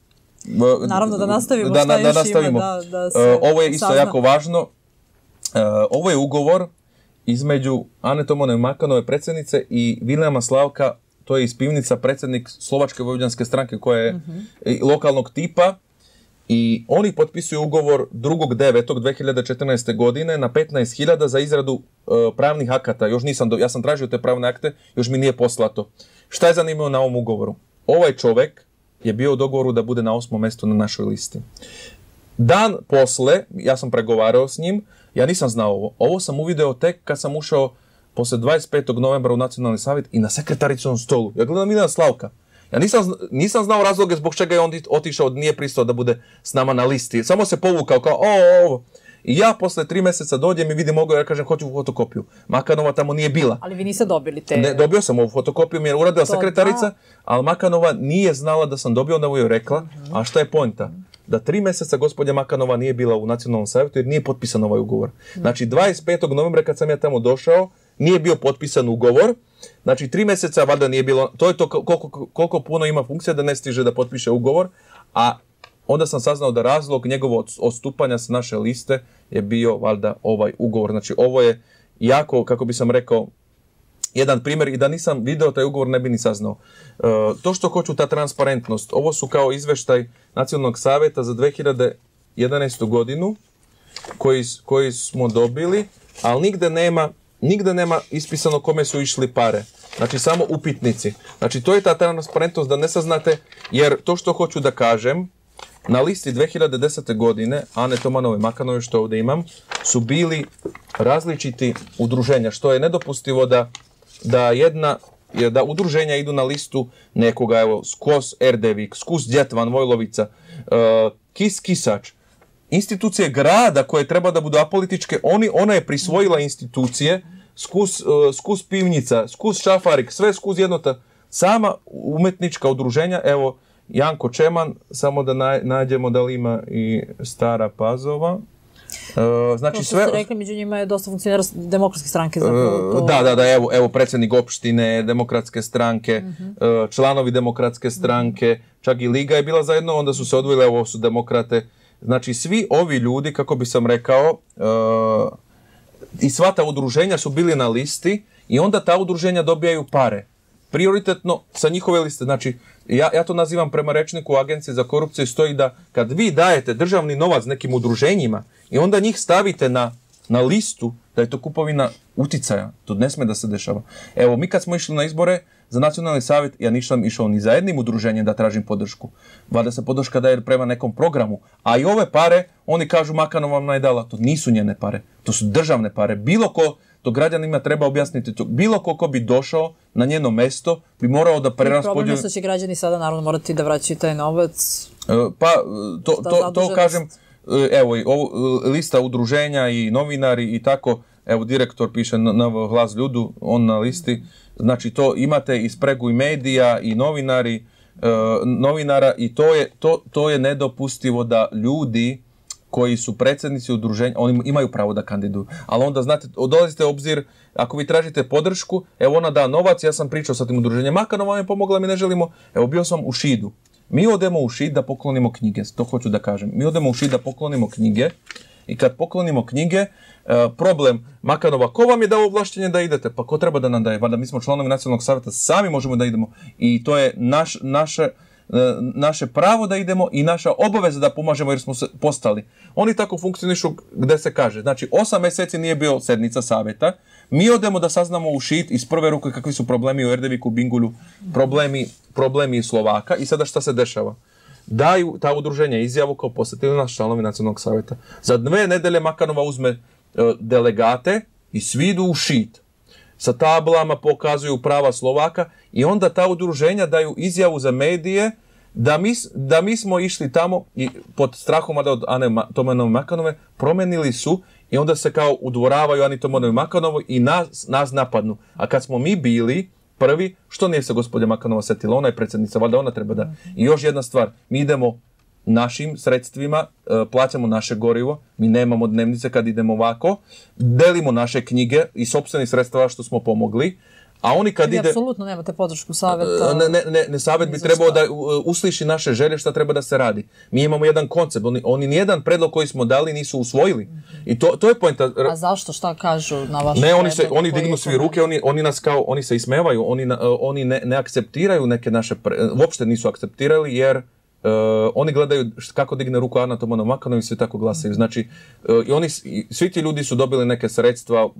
e, Naravno da nastavimo da, nastavimo. E, ovo je isto jako važno. E, ovo je ugovor između Anetomone Tomone Makanove predsjednice i Viljama Slavka, to je iz Pivnica, predsjednik Slovačke vojvođanske stranke koja je mhm. lokalnog tipa i oni potpisuju ugovor 2.9.2014. godine na 15.000 za izradu e, pravnih akata. Još nisam, ja sam tražio te pravne akte, još mi nije poslato. Šta je zanimljivo na ovom ugovoru? Ovaj čovjek je bio u dogovoru da bude na osmom mjestu na našoj listi. Dan posle, ja sam pregovarao s njim, ja nisam znao ovo. Ovo sam uvidio tek kad sam ušao posle 25. novembra u Nacionalni savjet i na sekretaricom stolu. Ja gledam Milan Slavka. Ja nisam, nisam znao razloge zbog čega je on otišao, nije pristao da bude s nama na listi. Samo se povukao kao, o, o, i ja posle tri mjeseca dođem i vidim ovo, ja kažem hoću fotokopiju. Makanova tamo nije bila. Ali vi niste dobili te... Ne, dobio sam ovu fotokopiju, mi je uradila sekretarica, ali Makanova nije znala da sam dobio, onda mu je rekla, mhm. a šta je pojnta? Da tri mjeseca gospođa Makanova nije bila u nacionalnom savjetu jer nije potpisan ovaj ugovor. Uh mhm. -huh. Znači 25. novembra kad sam ja tamo došao, nije bio potpisan ugovor, znači tri mjeseca valjda nije bilo, to je to koliko, koliko puno ima funkcija da ne stiže da potpiše ugovor, a onda sam saznao da razlog njegovog odstupanja s naše liste je bio valjda ovaj ugovor. Znači ovo je jako, kako bi sam rekao, jedan primjer i da nisam video taj ugovor ne bi ni saznao. E, to što hoću, ta transparentnost, ovo su kao izveštaj Nacionalnog savjeta za 2011. godinu koji, koji smo dobili, ali nigde nema nigde nema ispisano kome su išli pare. Znači samo upitnici. Znači to je ta transparentnost da ne saznate, jer to što hoću da kažem, na listi 2010. godine Ane Tomanove Makanove što ovdje imam su bili različiti udruženja što je nedopustivo da, da jedna da udruženja idu na listu nekoga, evo, Skos Erdevik, Skos Djetvan Vojlovica, e, Kis Kisač, institucije grada koje treba da budu apolitičke, oni, ona je prisvojila institucije, skus, e, skus pivnica, skus šafarik, sve skus jednota, sama umetnička udruženja, evo, Janko Čeman, samo da na, nađemo da li ima i stara pazova. E, znači sve... rekli, među njima je dosta funkcionera demokratske stranke. E, da, da, da, evo, evo predsjednik opštine, demokratske stranke, mhm. članovi demokratske stranke, čak i Liga je bila zajedno, onda su se odvojile, evo, su demokrate, Znači, svi ovi ljudi, kako bi sam rekao, eh, i sva ta udruženja su bili na listi i onda ta udruženja dobijaju pare. Prioritetno sa njihove liste. Znači, ja, ja to nazivam prema rečniku Agencije za korupciju stoji da kad vi dajete državni novac nekim udruženjima i onda njih stavite na listu da je to kupovina uticaja. To ne sme da se dešava. Evo, mi kad smo išli na izbore za nacionalni savjet, ja nisam išao ni za jednim udruženjem da tražim podršku. Vada se podrška daje prema nekom programu. A i ove pare, oni kažu makano vam najdala. To nisu njene pare. To su državne pare. Bilo ko, to građanima treba objasniti. To, bilo ko ko bi došao na njeno mesto bi morao da preraspodio... Problem je što će građani sada naravno morati da vraćaju taj novac. E, pa, to, to, to kažem, E, evo e, lista udruženja i novinari i tako, evo direktor piše na, glas ljudu, on na listi, znači to imate i spregu i medija i novinari, e, novinara i to je, to, to je nedopustivo da ljudi koji su predsjednici udruženja, oni imaju pravo da kandiduju. Ali onda, znate, dolazite obzir, ako vi tražite podršku, evo ona da novac, ja sam pričao sa tim udruženjem makar vam je pomogla, mi ne želimo, evo bio sam u Šidu. Mi odemo u šit da poklonimo knjige, to hoću da kažem. Mi odemo u šit da poklonimo knjige i kad poklonimo knjige, e, problem Makanova, ko vam je dao ovlaštenje da idete? Pa ko treba da nam daje? Vada, mi smo članovi nacionalnog savjeta, sami možemo da idemo i to je naš, naše, e, naše pravo da idemo i naša obaveza da pomažemo jer smo postali. Oni tako funkcionišu gdje se kaže. Znači, osam mjeseci nije bio sednica savjeta, mi odemo da saznamo u šit iz prve ruke kakvi su problemi u Erdeviku, Bingulju, problemi, problemi Slovaka i sada šta se dešava. Daju ta udruženja izjavu kao posjetili nas članovi nacionalnog savjeta. Za dve nedelje Makanova uzme e, delegate i svi idu u šit. Sa tablama pokazuju prava Slovaka i onda ta udruženja daju izjavu za medije da mi, da smo išli tamo i pod strahom da od Ane Makanove promenili su i onda se kao udvoravaju i Makanovu i nas, nas napadnu. A kad smo mi bili prvi, što nije se gospodin Makanova setila? Ona je predsjednica, valjda ona treba da... Mm. I još jedna stvar, mi idemo našim sredstvima, e, plaćamo naše gorivo, mi nemamo dnevnice kad idemo ovako, delimo naše knjige i sobstvenih sredstva što smo pomogli, a oni kad ide... apsolutno nemate podršku savjeta. E, ne, ne, ne, ne savjet bi trebao da e, usliši naše želje šta treba da se radi. Mi imamo jedan koncept. Oni, oni nijedan predlog koji smo dali nisu usvojili. I to, to je pojenta... A zašto šta kažu na vaš Ne, oni, se, oni dignu svi ruke, oni, oni nas kao, oni se ismevaju, oni, e, oni ne, ne akceptiraju neke naše, pre... uopšte nisu akceptirali jer Eh, oni gledaju kako digne ruku anatom Tomano Makano i svi tako glasaju. Znači, eh, i oni, svi ti ljudi su dobili neke sredstva eh,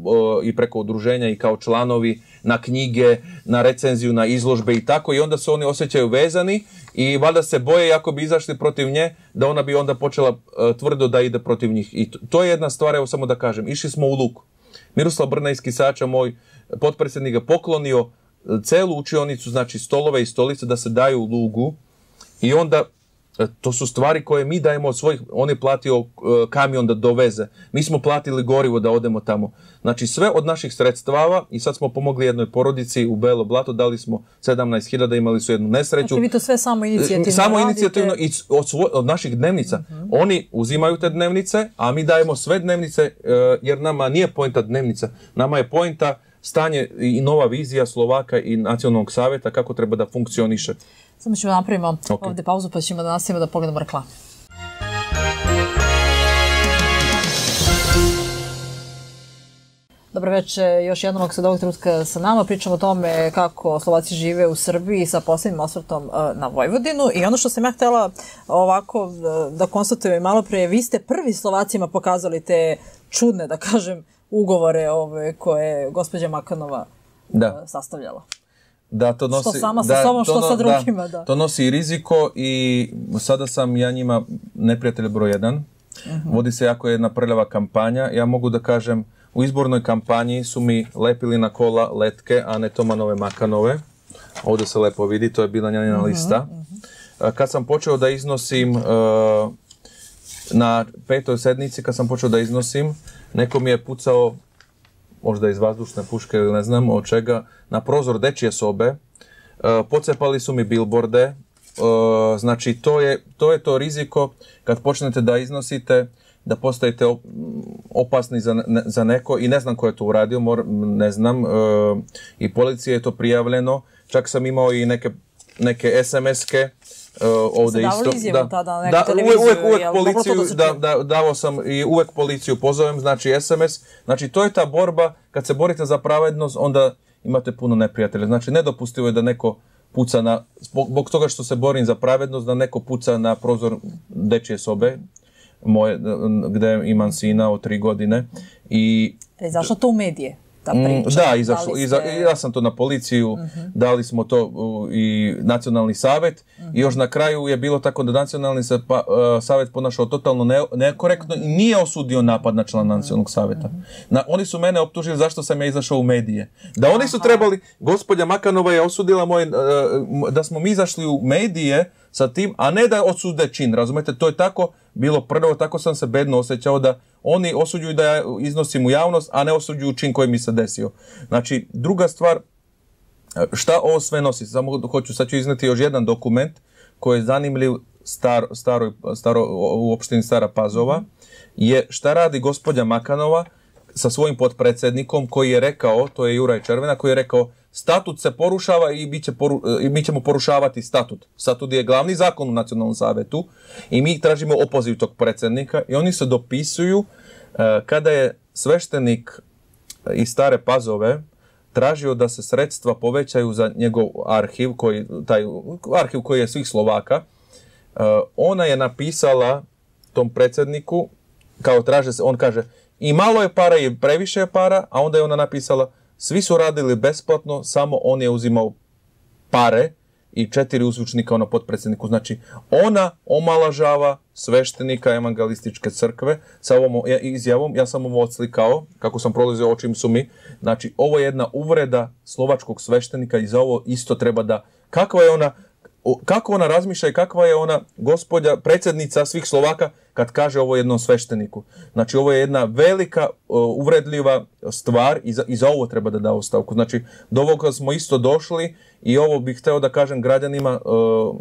i preko udruženja i kao članovi na knjige, na recenziju, na izložbe i tako i onda se oni osjećaju vezani i valjda se boje ako bi izašli protiv nje da ona bi onda počela tvrdo da ide protiv njih. I to, je jedna stvar, evo samo da kažem, išli smo u luk. Miroslav Brna iz Kisača, moj potpredsjednik, poklonio celu učionicu, znači stolove i stolice da se daju u lugu i onda e, to su stvari koje mi dajemo od svojih, on je platio e, kamion da doveze, mi smo platili gorivo da odemo tamo. Znači sve od naših sredstava i sad smo pomogli jednoj porodici u Belo Blato, dali smo 17.000, imali su jednu nesreću. Znači vi to sve e, samo inicijativno Samo inicijativno i od, naših dnevnica. Mhm. Oni uzimaju te dnevnice, a mi dajemo sve dnevnice jer nama nije pojenta dnevnica, nama je pojenta stanje i nova vizija Slovaka i nacionalnog savjeta kako treba da funkcioniše. Samo ćemo napravimo ovdje pauzu pa ćemo da nastavimo da pogledamo reklamu. Dobro večer, još jednom ako se sa nama pričamo o tome kako Slovaci žive u Srbiji sa posebnim osvrtom e, na Vojvodinu i ono što sam ja htjela ovako e, da konstatujem malo pre, vi ste prvi Slovacima pokazali te čudne, da kažem, ugovore ove koje je gospođa Makanova e, sastavljala da to nosi, što sama sa sobom, što sa drugima. Da, To nosi riziko i sada sam ja njima neprijatelj broj jedan. Mhm. Vodi se jako jedna prljava kampanja. Ja mogu da kažem, u izbornoj kampanji su mi lepili na kola letke, a ne Tomanove Makanove. Ovdje se lepo vidi, to je bila njena mhm, lista. Mhm. Kad sam počeo da iznosim e, na petoj sednici, kad sam počeo da iznosim, neko mi je pucao možda iz vazdušne puške ili ne znam od čega, na prozor dečije sobe, e, pocepali su mi bilborde, e, znači to je, to je to riziko kad počnete da iznosite da postajete opasni za, neko i ne znam ko je to uradio, ne znam, e, i policija je to prijavljeno, čak sam imao i neke, neke SMS-ke Uh, ovdje isto. da, policiju, da, da, davao sam i uvek policiju pozovem, znači SMS. Znači to je ta borba, kad se borite za pravednost, onda imate puno neprijatelja. Znači nedopustivo je da neko puca na, zbog toga što se borim za pravednost, da neko puca na prozor dečje sobe, moje, gde imam sina od tri godine. I, e, zašto to u medije? Mm, da, izašlo. Iza, ja sam to na policiju, mhm. dali smo to i nacionalni savjet i još mhm. na kraju je bilo tako da nacionalni pa, e, savjet ponašao totalno nekorektno i nije osudio napad na člana mhm. nacionalnog savjeta. Na, oni su mene optužili zašto sam ja izašao u medije. Da oni su trebali, gospođa Makanova je osudila moje, e, da smo mi izašli u medije sa tim, a ne da osude čin, razumete, to je tako bilo prvo, tako sam se bedno osjećao da oni osuđuju da ja iznosim u javnost, a ne osuđuju čin koji mi se desio. Znači, druga stvar, šta ovo sve nosi, samo hoću, sad ću izneti još jedan dokument koji je zanimljiv star, staro, u opštini Stara Pazova, je šta radi gospođa Makanova sa svojim potpredsjednikom koji je rekao, to je Juraj Červena, koji je rekao statut se porušava i e, mi i ćemo porušavati statut. Statut je glavni zakon u nacionalnom savjetu i mi tražimo opoziv tog predsjednika i oni se dopisuju e, kada je sveštenik e, iz Stare Pazove tražio da se sredstva povećaju za njegov arhiv, koji, taj arhiv koji je svih Slovaka, ona je napisala tom predsjedniku, kao traže se, on kaže, i malo je para i previše je para, a onda je ona napisala, svi su radili besplatno, samo on je uzimao pare i četiri uzvučnika ona potpredsjedniku. Znači, ona omalažava sveštenika evangelističke crkve sa ovom izjavom. Ja sam ovo odslikao, kako sam prolazio očim su mi. Znači, ovo je jedna uvreda slovačkog sveštenika i za ovo isto treba da... Kakva je ona kako ona razmišlja i kakva je ona gospodja, predsjednica svih Slovaka kad kaže ovo jednom svešteniku. Znači ovo je jedna velika uvredljiva stvar i za, ovo treba da da ostavku. Znači do ovoga smo isto došli i ovo bih htio da kažem građanima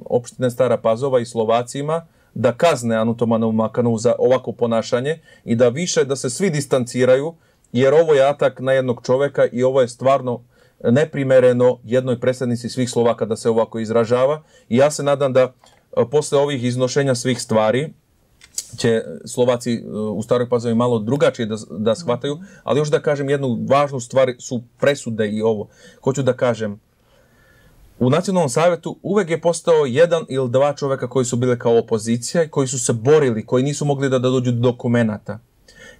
opštine Stara Pazova i Slovacima da kazne anutomanu Makanu za ovako ponašanje i da više da se svi distanciraju jer ovo je atak na jednog čovjeka i ovo je stvarno neprimereno jednoj predsjednici svih Slovaka da se ovako izražava i ja se nadam da e, posle ovih iznošenja svih stvari će Slovaci e, u Staroj Pazovi malo drugačije da, da shvataju, ali još da kažem jednu važnu stvar su presude i ovo. Hoću da kažem, u nacionalnom savjetu uvek je postao jedan ili dva čoveka koji su bile kao opozicija i koji su se borili, koji nisu mogli da, da dođu do dokumenata.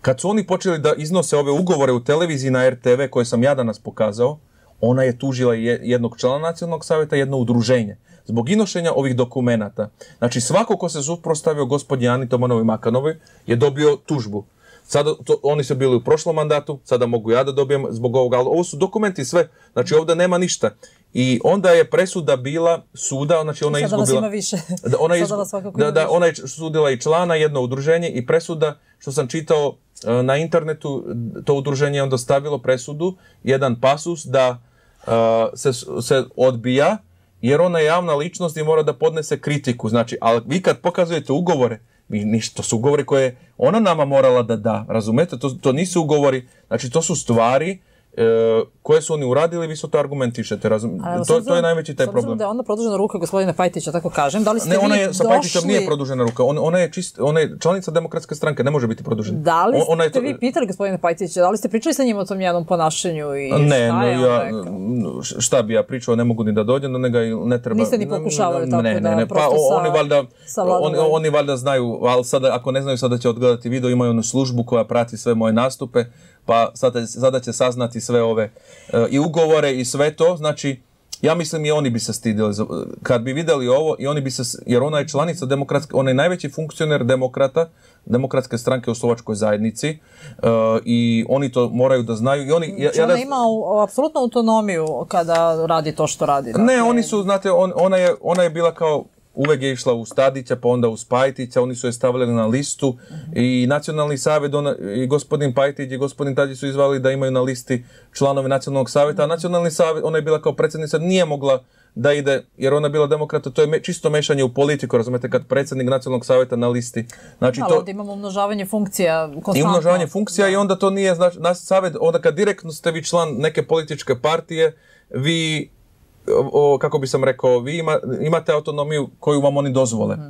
Kad su oni počeli da iznose ove ugovore u televiziji na RTV koje sam ja danas pokazao, ona je tužila jednog člana nacionalnog savjeta, jedno udruženje zbog inošenja ovih dokumenata. Znači svako ko se suprostavio gospodin Ani Tomanovi Makanovi je dobio tužbu. Sada, to, oni su bili u prošlom mandatu, sada mogu ja da dobijem zbog ovoga, ali ovo su dokumenti sve, znači ovdje nema ništa. I onda je presuda bila suda, znači ona je izgubila... više. da, da, ona je sudila i člana, jedno udruženje i presuda, što sam čitao e, na internetu, to udruženje je onda stavilo presudu, jedan pasus da Uh, se, se odbija jer ona je javna ličnost i mora da podnese kritiku. Znači, ali vi kad pokazujete ugovore, to su ugovori koje ona nama morala da da, razumete? To, to nisu ugovori, znači to su stvari uh, koje su oni uradili, vi su to argumentišete. Razum... to, to je najveći taj problem. da je produžena ruka gospodina Pajtića, tako kažem. Da li ste ne, ona je, sa nije produžena ruka. On, ona, je čist, ona je članica demokratske stranke, ne može biti produžena. Da li ste ona je to... vi pitali gospodina Pajtića, da li ste pričali sa njim o tom jednom ponašanju i ne, šta ja, Šta bi ja pričao, ne mogu ni da dođem do ne treba... Niste ni pokušavali tako Pa, oni, valjda, oni valjda znaju, ali sada, ako ne znaju sada će odgledati video, imaju onu službu koja prati sve moje nastupe, pa sada, će saznati sve ove E, i ugovore i sve to, znači ja mislim i oni bi se stidili, kad bi vidjeli ovo i oni bi se, jer ona je članica demokratske, ona je najveći funkcioner demokrata, demokratske stranke u slovačkoj zajednici e, i oni to moraju da znaju i oni ja, znači, ona ima apsolutnu autonomiju kada radi to što radi. Ne, dakle. oni su znate on, ona je ona je bila kao uvek je išla u Stadića, pa onda u Spajtića, oni su je stavljali na listu i Nacionalni savjet i gospodin Pajtić i gospodin Tadić su izvali da imaju na listi članove Nacionalnog savjeta, a Nacionalni savjet, ona je bila kao predsjednica, nije mogla da ide, jer ona je bila demokrata, to je me, čisto mešanje u politiku, razumete, kad predsjednik nacionalnog savjeta na listi. Znači, to, ovdje imamo umnožavanje funkcija konstantno. I umnožavanje funkcija i onda to nije, znači, naš savjet, onda kad direktno ste vi član neke političke partije, vi o, kako bi sam rekao, vi imate autonomiju koju vam oni dozvole. Mhm.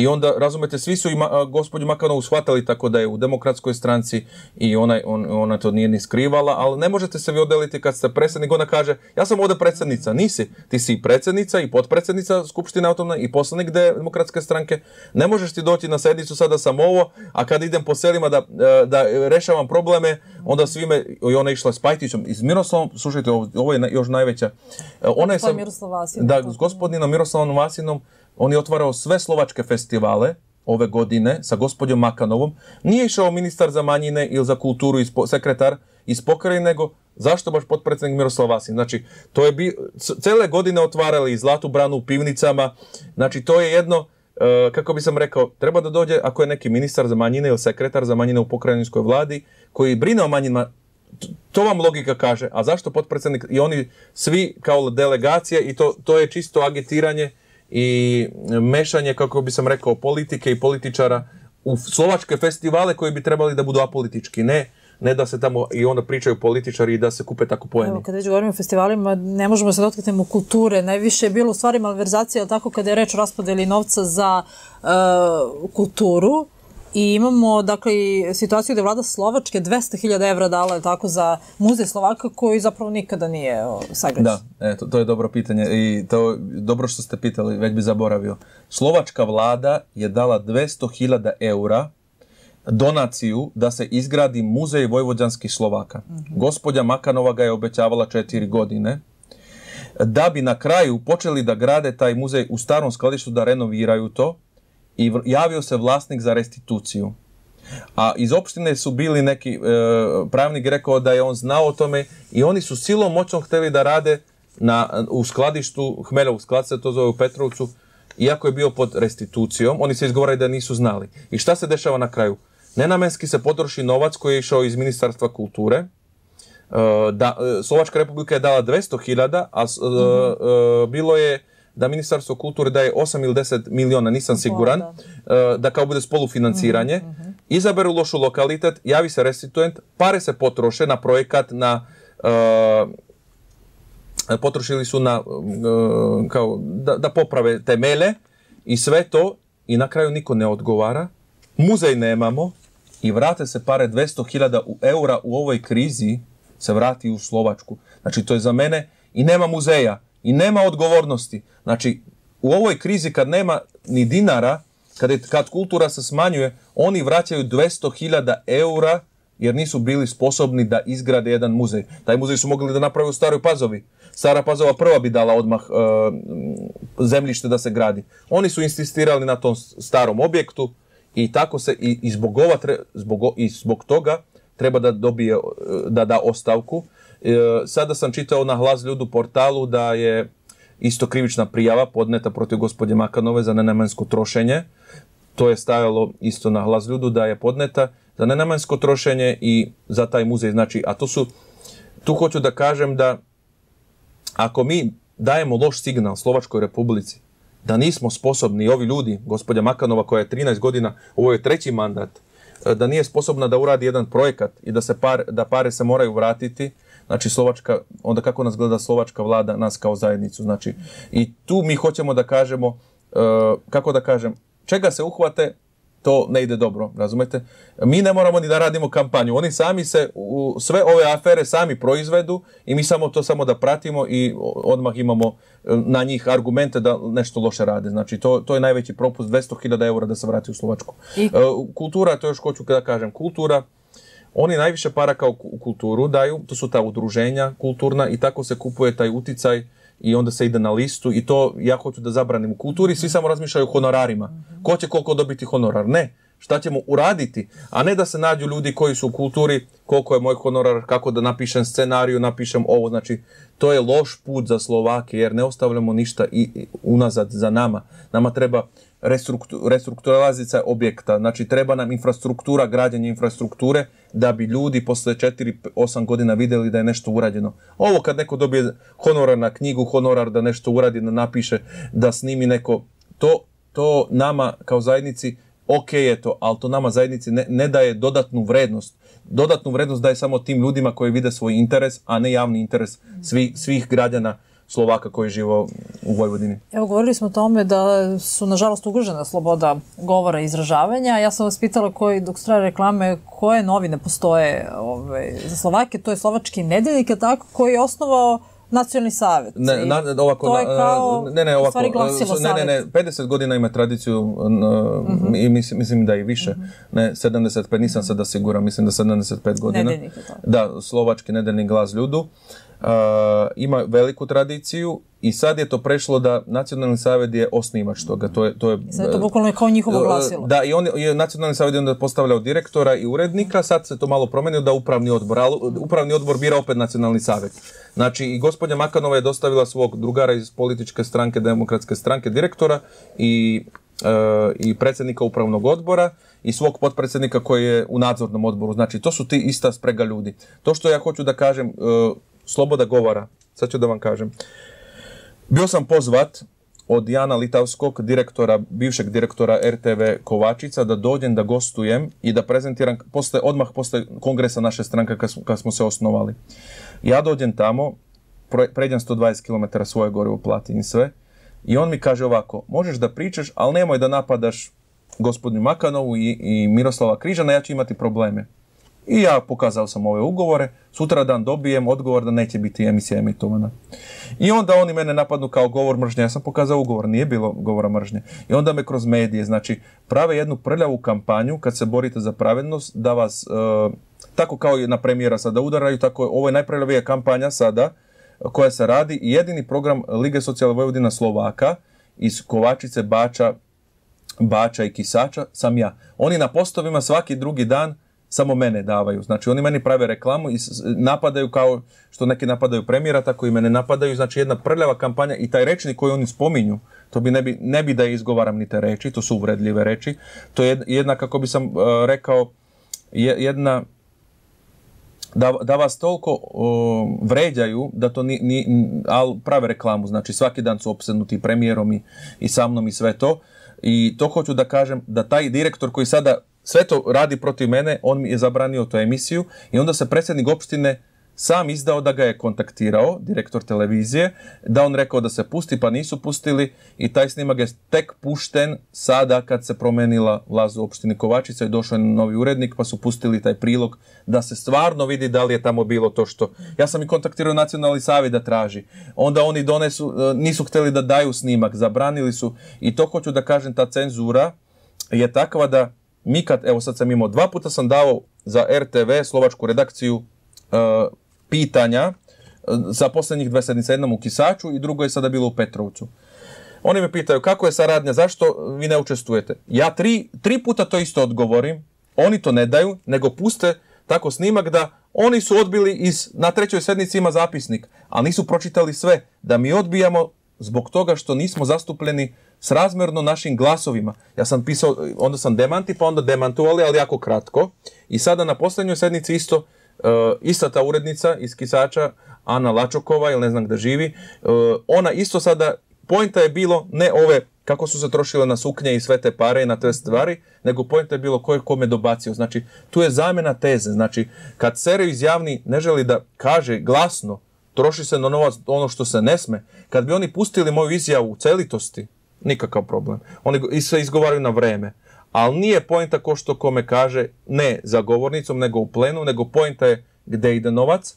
I onda, razumete, svi su ima, gospođu Makanovu shvatali tako da je u demokratskoj stranci i ona, on, ona to nije ni skrivala, ali ne možete se vi odeliti kad ste predsjednik, ona kaže, ja sam ovdje predsjednica, nisi, ti si i predsjednica i potpredsjednica Skupštine autonomne i poslanik demokratske stranke, ne možeš ti doći na sednicu sada sam ovo, a kad idem po selima da, e, da rešavam probleme, onda svime, i ona je išla s Pajtićom i s Miroslavom, slušajte, ovo je još najveća, e, ona je sa, da, s gospodinom Miroslavom Vasinom, on je otvarao sve slovačke festivale ove godine sa gospođom Makanovom. Nije išao ministar za manjine ili za kulturu sekretar iz pokrajine, nego zašto baš potpredsjednik Miroslav Vasin? Znači, to je bi, cele godine otvarali Zlatu branu u pivnicama. Znači, to je jedno, e, kako bi sam rekao, treba da dođe ako je neki ministar za manjine ili sekretar za manjine u pokrajinskoj vladi koji brine o manjinama. to vam logika kaže. A zašto potpredsjednik i oni svi kao delegacije i to, to je čisto agitiranje i mešanje, kako bi sam rekao, politike i političara u slovačke festivale koji bi trebali da budu apolitički, ne ne da se tamo i onda pričaju političari i da se kupe tako poeni. Evo, kad već govorimo o festivalima, ne možemo se dotkati u kulture. Najviše je bilo u stvari malverzacija, ali tako kada je reč o raspodeli novca za e, kulturu. I imamo, dakle, situaciju gdje vlada Slovačke 200.000 eura dala tako za muzej Slovaka koji zapravo nikada nije sagrađen. Da, eto, to je dobro pitanje i to dobro što ste pitali, već bi zaboravio. Slovačka vlada je dala 200.000 eura donaciju da se izgradi muzej vojvođanskih Slovaka. Mm Gospodja Makanova ga je obećavala četiri godine da bi na kraju počeli da grade taj muzej u starom skladištu da renoviraju to i javio se vlasnik za restituciju. A iz opštine su bili neki, e, pravnik rekao da je on znao o tome i oni su silom moćom htjeli da rade na, u skladištu, Hmelov, sklad se to zove u Petrovcu, iako je bio pod restitucijom, oni se izgovaraju da nisu znali. I šta se dešava na kraju? Nenamenski se potroši novac koji je išao iz Ministarstva kulture. E, da, e, Slovačka republika je dala 200.000, a e, bilo je da Ministarstvo kulture daje 8 ili 10 miliona, nisam siguran, e, da. kao bude spolufinanciranje, financiranje. Mhm, mhm. izaberu lošu lokalitet, javi se restituent, pare se potroše na projekat, na e, potrošili su na e, kao da, poprave temele i sve to i na kraju niko ne odgovara. Muzej nemamo i vrate se pare 200.000 eura u ovoj krizi se vrati u Slovačku. Znači to je za mene i nema muzeja i nema odgovornosti. Znači, u ovoj krizi kad nema ni dinara, kad, je, kad kultura se smanjuje, oni vraćaju 200.000 eura jer nisu bili sposobni da izgrade jedan muzej. Taj muzej su mogli da naprave u Staroj Pazovi. Stara Pazova prva bi dala odmah e, zemljište da se gradi. Oni su insistirali na tom starom objektu i tako se i, zbog, zbog, i zbog toga treba da dobije, e, da da ostavku E, sada sam čitao na Hlas Ljudu portalu da je isto krivična prijava podneta protiv gospođe Makanove za nenamensko trošenje. To je stajalo isto na Hlas Ljudu da je podneta za nenamensko trošenje i za taj muzej. Znači, a to su, tu hoću da kažem da ako mi dajemo loš signal Slovačkoj republici, da nismo sposobni, ovi ljudi, gospođa Makanova koja je 13 godina, ovo je treći mandat, e, da nije sposobna da uradi jedan projekat i da se da pare se moraju vratiti, Znači, Slovačka, onda kako nas gleda Slovačka vlada, nas kao zajednicu. Znači, i tu mi hoćemo da kažemo, e, kako da kažem, čega se uhvate, to ne ide dobro, razumete? Mi ne moramo ni da radimo kampanju. Oni sami se, sve ove afere sami proizvedu i mi samo to samo da pratimo i odmah imamo e, na njih argumente da nešto loše rade. Znači, to, je najveći propust, 200.000 eura da se vrati u Slovačku. E, kultura, to još hoću da kažem, kultura, oni najviše para kao u kulturu daju, to su ta udruženja kulturna i tako se kupuje taj uticaj i onda se ide na listu i to ja hoću da zabranim u kulturi, svi samo razmišljaju o honorarima. Ko će koliko dobiti honorar? Ne, šta ćemo uraditi, a ne da se nađu ljudi koji su u kulturi, koliko je moj honorar, kako da napišem scenariju, napišem ovo, znači to je loš put za Slovake, jer ne ostavljamo ništa i, unazad za nama. Nama treba restrukturalizica objekta, znači treba nam infrastruktura, građanje infrastrukture da bi ljudi posle 4-8 godina vidjeli da je nešto urađeno. Ovo kad neko dobije honorar na knjigu, honorar da nešto uradi, da napiše, da snimi neko, to, to nama kao zajednici ok je to, ali to nama zajednici ne, ne daje dodatnu vrednost. Dodatnu vrednost daje samo tim ljudima koji vide svoj interes, a ne javni interes svi, svih građana Slovaka koji živo u Vojvodini. Evo, govorili smo o tome da su, nažalost, ugrožena sloboda govora i izražavanja. Ja sam vas pitala koji, dok su reklame, koje novine postoje ovaj, za Slovake. To je slovački nedeljnik, je tako, koji je osnovao Nacionalni savjet. Ne, na, ovako, to je kao, ne, ne, ovako, e, ne, ne, ne, 50 godina ima tradiciju mm-hmm. i mislim, mislim, da i više. Mm-hmm. Ne, 75, nisam sada siguran, mislim da 75 godina. Nedeljnik je to. Da, slovački nedeljni glas ljudu ima veliku tradiciju i sad je to prešlo da Nacionalni savjet je osnivač toga. To je, to je, sad je to e, bukvalno kao njihovo e, glasilo. Da, i on je Nacionalni savjet je onda postavljao direktora i urednika, sad se to malo promenio da upravni odbor, ali e, upravni odbor bira opet Nacionalni savjet. Znači i gospođa Makanova je dostavila svog drugara iz političke stranke, demokratske stranke, direktora i i predsjednika upravnog odbora i svog potpredsjednika koji je u nadzornom odboru. Znači, to su ti ista sprega ljudi. To što ja hoću da kažem, sloboda govora. Sad ću da vam kažem. Bio sam pozvat od Jana Litavskog, direktora, bivšeg direktora RTV Kovačica, da dođem, da gostujem i da prezentiram posle, odmah posle kongresa naše stranke kad smo, smo se osnovali. Ja dođem tamo, pređem 120 km svoje gore u platini sve, i on mi kaže ovako, možeš da pričaš, ali nemoj da napadaš gospodinu Makanovu i, i Miroslava Križana, ja ću imati probleme. I ja pokazao sam ove ugovore, sutra dan dobijem odgovor da neće biti emisija emitovana. I onda oni mene napadnu kao govor mržnje, ja sam pokazao ugovor, nije bilo govora mržnje. I onda me kroz medije, znači prave jednu prljavu kampanju kad se borite za pravednost, da vas, e, tako kao i na premijera sada udaraju, tako ovo je najprljavija kampanja sada e, koja se radi. Jedini program Lige socijale Vojvodina Slovaka iz Kovačice, Bača, Bača i Kisača sam ja. Oni na postovima svaki drugi dan samo mene davaju. Znači oni meni prave reklamu i napadaju kao što neki napadaju premijera, tako i mene napadaju. Znači jedna prljava kampanja i taj rečnik koji oni spominju, to bi ne bi, ne bi da je izgovaram ni te reči, to su uvredljive reči. To je jedna, kako bi sam e, rekao, jedna da, vas toliko vređaju da to ni, ni, al prave reklamu, znači svaki dan su opsednuti premijerom i, i sa mnom i sve to. I to hoću da kažem da taj direktor koji sada sve to radi protiv mene, on mi je zabranio tu emisiju i onda se predsjednik opštine sam izdao da ga je kontaktirao, direktor televizije, da on rekao da se pusti, pa nisu pustili i taj snimak je tek pušten sada kad se promenila vlaz u opštini Kovačica i došao je novi urednik, pa su pustili taj prilog da se stvarno vidi da li je tamo bilo to što... Ja sam i kontaktirao nacionalni savjet da traži. Onda oni donesu, e, nisu htjeli da daju snimak, zabranili su i to hoću da kažem, ta cenzura je takva da mi kad, evo sad sam imao, dva puta sam dao za RTV, slovačku redakciju, e, pitanja e, za posljednjih dve sedmice, jednom u Kisaču i drugo je sada bilo u Petrovcu. Oni me pitaju kako je saradnja, zašto vi ne učestvujete. Ja tri, puta to isto odgovorim, oni to ne daju, nego puste tako snimak da oni su odbili iz, na trećoj sjednici ima zapisnik, ali nisu pročitali sve, da mi odbijamo zbog toga što nismo zastupljeni srazmjerno našim glasovima. Ja sam pisao, onda sam demanti, pa onda demantovali, ali jako kratko. I sada na posljednjoj sednici isto, uh, ista ta urednica iz Kisača, Ana Lačokova, ili ne znam gdje živi, e, ona isto sada, pojenta je bilo ne ove kako su se trošile na suknje i sve te pare i na te stvari, nego pojenta je bilo ko je kome dobacio. Znači, tu je zamjena teze. Znači, kad servis javni ne želi da kaže glasno troši se na novac ono što se ne sme. Kad bi oni pustili moju izjavu u celitosti, nikakav problem. Oni se izgovaraju na vreme. Ali nije pojenta ko što kome kaže ne za govornicom, nego u plenu, nego pojenta je gde ide novac,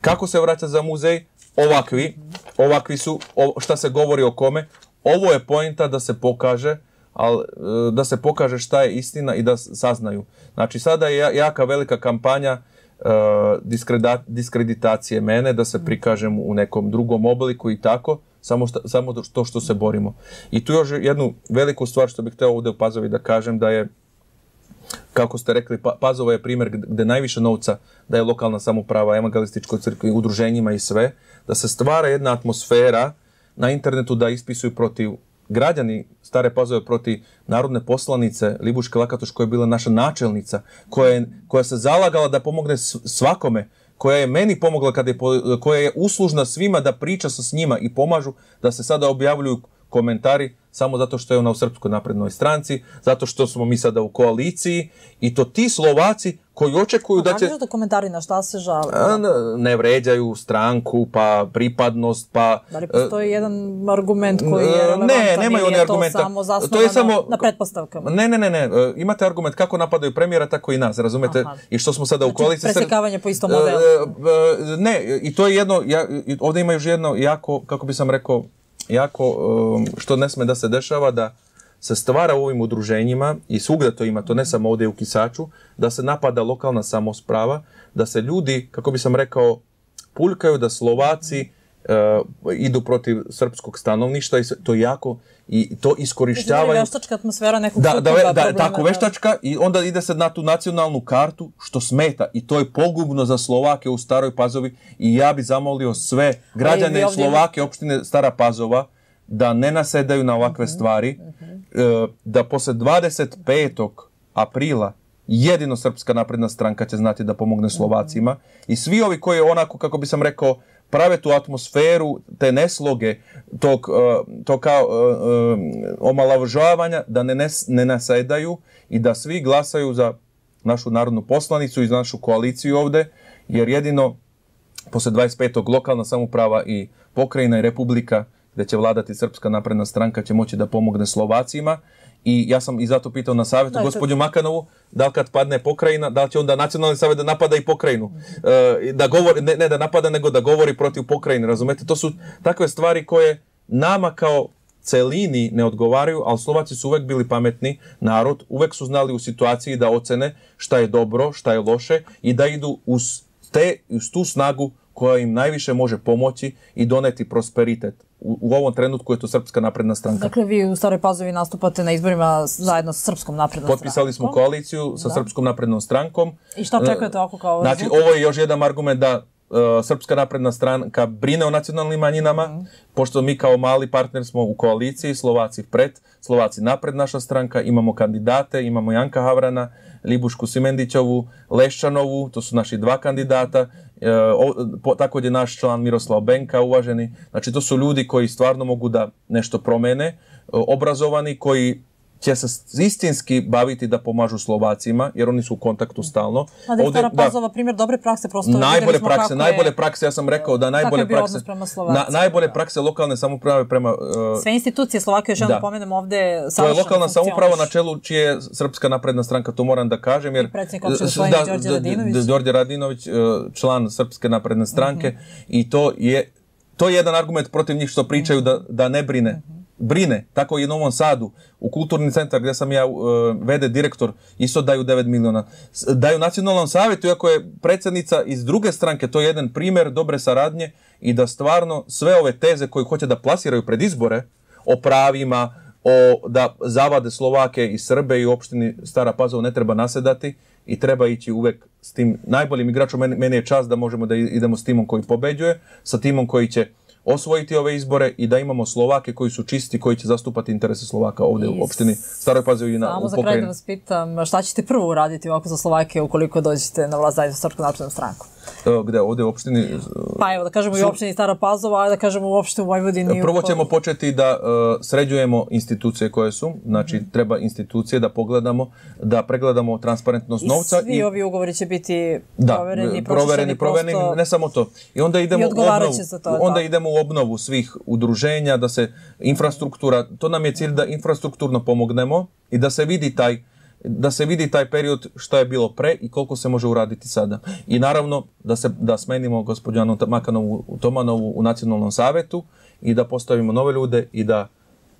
kako se vraća za muzej, ovakvi, ovakvi su, šta se govori o kome. Ovo je pojenta da se pokaže, ali e, da se pokaže šta je istina i da saznaju. Znači sada je jaka velika kampanja Uh, diskreditacije mene, da se mhm. prikažem u nekom drugom obliku i tako, samo, šta, samo to što se borimo. I tu još jednu veliku stvar što bih htio ovdje u Pazovi da kažem da je kako ste rekli, pa-, Pazova je primjer gdje najviše novca da je lokalna samoprava evangelističkoj crkvi, udruženjima i sve, da se stvara jedna atmosfera na internetu da ispisuju protiv građani Stare Pazove proti narodne poslanice Libuške Lakatoš koja je bila naša načelnica, koja, koja se zalagala da pomogne svakome, koja je meni pomogla, kada je, koja je uslužna svima da priča sa s njima i pomažu da se sada objavljuju komentari samo zato što je ona u Srpskoj naprednoj stranci, zato što smo mi sada u koaliciji i to ti Slovaci koji očekuju da će... Da komentari na šta se žale? Ne vređaju stranku, pa pripadnost, pa... Da li postoji e, jedan argument koji je ne, nemaju oni argumenta. samo to je samo... na pretpostavkama? Ne, ne, ne, ne. E, imate argument kako napadaju premijera, tako i nas, razumete? I što smo sada u znači, koaliciji... Presjekavanje po istom modelu. E, ne, i to je jedno... ovdje ima još jedno jako, kako bi sam rekao, jako, um, što ne sme da se dešava da se stvara u ovim udruženjima i svugdje to ima, to ne samo ovdje u Kisaču, da se napada lokalna samosprava, da se ljudi, kako bi sam rekao, puljkaju da Slovaci Eh, idu protiv srpskog stanovništva i to jako i to iskorištavaju veštačka atmosfera nekog da, da, tako veštačka i onda ide se na tu nacionalnu kartu što smeta i to je pogubno za Slovake u Staroj Pazovi i ja bi zamolio sve građane Slovake opštine Stara Pazova da ne nasedaju na ovakve mhm, stvari uh da posle 25. aprila jedino Srpska napredna stranka će znati da pomogne mhm. Slovacima i svi ovi koji onako kako bi sam rekao prave tu atmosferu te nesloge tog, e, tog kao e, e, omalovažavanja da ne, ne nasedaju i da svi glasaju za našu narodnu poslanicu i za našu koaliciju ovdje jer jedino poslije 25. lokalna samuprava i pokrajina i republika gdje će vladati Srpska napredna stranka će moći da pomogne Slovacima i ja sam i zato pitao na savjetu gospodinu gospođu Makanovu da li kad padne pokrajina, da li će onda nacionalni savjet da napada i pokrajinu. E, da govori, ne, da napada, nego da govori protiv pokrajine, razumete? To su takve stvari koje nama kao celini ne odgovaraju, ali Slovaci su uvek bili pametni narod, uvek su znali u situaciji da ocene šta je dobro, šta je loše i da idu uz, te, uz tu snagu koja im najviše može pomoći i doneti prosperitet u, ovom trenutku je to Srpska napredna stranka. Dakle, vi u Staroj Pazovi nastupate na izborima zajedno sa Srpskom naprednom strankom. Potpisali smo koaliciju sa Srpskom naprednom strankom. I šta očekujete e, ovako kao ovaj Znači, ovo je još jedan argument da e, Srpska napredna stranka brine o nacionalnim manjinama, mhm. pošto mi kao mali partner smo u koaliciji, Slovaci pred, Slovaci napred naša stranka, imamo kandidate, imamo Janka Havrana, Libušku Simendićovu, Leščanovu, to su naši dva kandidata, E, tako je naš član Miroslav Benka uvaženi. Znači to su ljudi koji stvarno mogu da nešto promene, e, obrazovani, koji će se istinski baviti da pomažu Slovacima, jer oni su u kontaktu stalno. A da je primjer dobre prakse, najbolje prakse, najbolje prakse, ja sam rekao da najbolje prakse, na, najbolje prakse lokalne samuprave prema... E, Sve institucije Slovake, još da pomenem ovde, to je lokalna samuprava na čelu čije je Srpska napredna stranka, to moram da kažem, jer... I predsjednik Đorđe Radinović. Radinović, e, član Srpske napredne stranke mhm. i to je, to je jedan argument protiv njih što pričaju da, da ne brine. Mhm brine, tako i u Novom Sadu, u kulturni centar gdje sam ja vede direktor, isto daju 9 miliona. Daju nacionalnom savjetu, iako je predsjednica iz druge stranke, to je jedan primjer dobre saradnje i da stvarno sve ove teze koje hoće da plasiraju pred izbore o pravima, o, da zavade Slovake i Srbe i opštini Stara Pazova ne treba nasedati i treba ići uvek s tim najboljim igračom. Meni, je čast da možemo da idemo s timom koji pobeđuje, sa timom koji će osvojiti ove izbore i da imamo Slovake koji su čisti, koji će zastupati interese Slovaka ovdje u opštini Staroj Pazovi na Samo za kraj da vas pitam, šta ćete prvo uraditi ovako za Slovake ukoliko dođete na vlast zajedno s Srpskom strankom? Gde, ovdje u opštini? E, pa evo, da kažemo i u opštini Stara Pazova, a da kažemo uopšte u Vojvodini. Prvo ćemo početi da e, sređujemo institucije koje su, znači mhm. treba institucije da pogledamo, da pregledamo transparentnost novca. I svi ovi ugovori će biti da, provereni, e, provereni, ne samo to. I onda idemo, onda idemo u obnovu svih udruženja, da se infrastruktura, to nam je cilj da infrastrukturno pomognemo i da se vidi taj da se vidi taj period što je bilo pre i koliko se može uraditi sada. I naravno da, se, da smenimo gospođu Anu Makanovu Tomanovu u nacionalnom savjetu i da postavimo nove ljude i da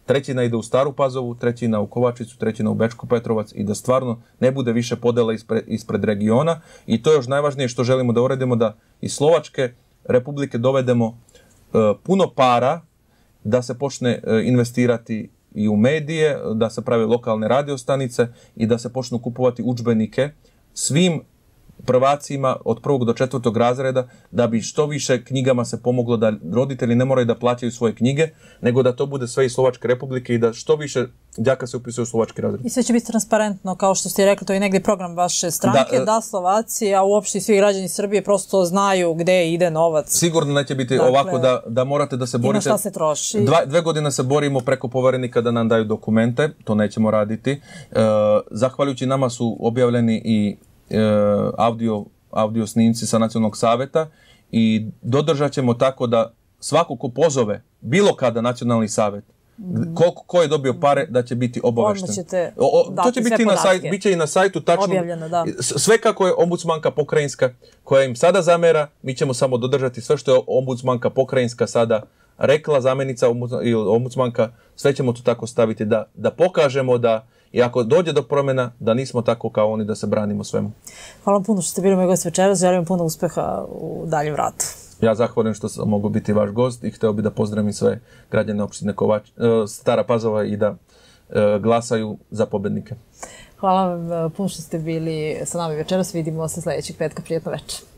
trećina ide u Staru Pazovu, trećina u Kovačicu, trećina u Bečko Petrovac i da stvarno ne bude više podela ispred, ispred regiona. I to je još najvažnije što želimo da uredimo da iz Slovačke republike dovedemo e, puno para da se počne e, investirati i u medije, da se prave lokalne radiostanice i da se počnu kupovati udžbenike svim prvacima od prvog do četvrtog razreda da bi što više knjigama se pomoglo da roditelji ne moraju da plaćaju svoje knjige, nego da to bude sve iz Slovačke republike i da što više djaka se upisuje u Slovački razred. I sve će biti transparentno, kao što ste rekli, to je negdje program vaše stranke, da, e, da Slovaci, a uopšte svi građani Srbije prosto znaju gde ide novac. Sigurno neće biti dakle, ovako da, da morate da se borite. Ima šta se troši. Dva, dve godine se borimo preko poverenika da nam daju dokumente, to nećemo raditi. E, zahvaljujući nama su objavljeni i E, audio, audio snimci sa nacionalnog savjeta i dodržat ćemo tako da svako ko pozove bilo kada nacionalni savjet mhm. ko je dobio pare da će biti obavešten. to će biti će i na sajtu tačno. Sve kako je ombudsmanka pokrajinska koja im sada zamera, mi ćemo samo dodržati sve što je ombudsmanka pokrajinska sada rekla, zamjenica ili ombudsmanka, sve ćemo to tako staviti da pokažemo da i ako dođe do promjena, da nismo tako kao oni, da se branimo svemu. Hvala vam puno što ste bili moj gost večeras, želim vam puno uspjeha u daljem ratu. Ja zahvalim što sam mogu biti vaš gost i htio bih da pozdravim sve građane općine e, Stara Pazova i da e, glasaju za pobednike. Hvala vam e, puno što ste bili sa nama večeras. Vidimo se sljedećeg petka. Prijetno večer.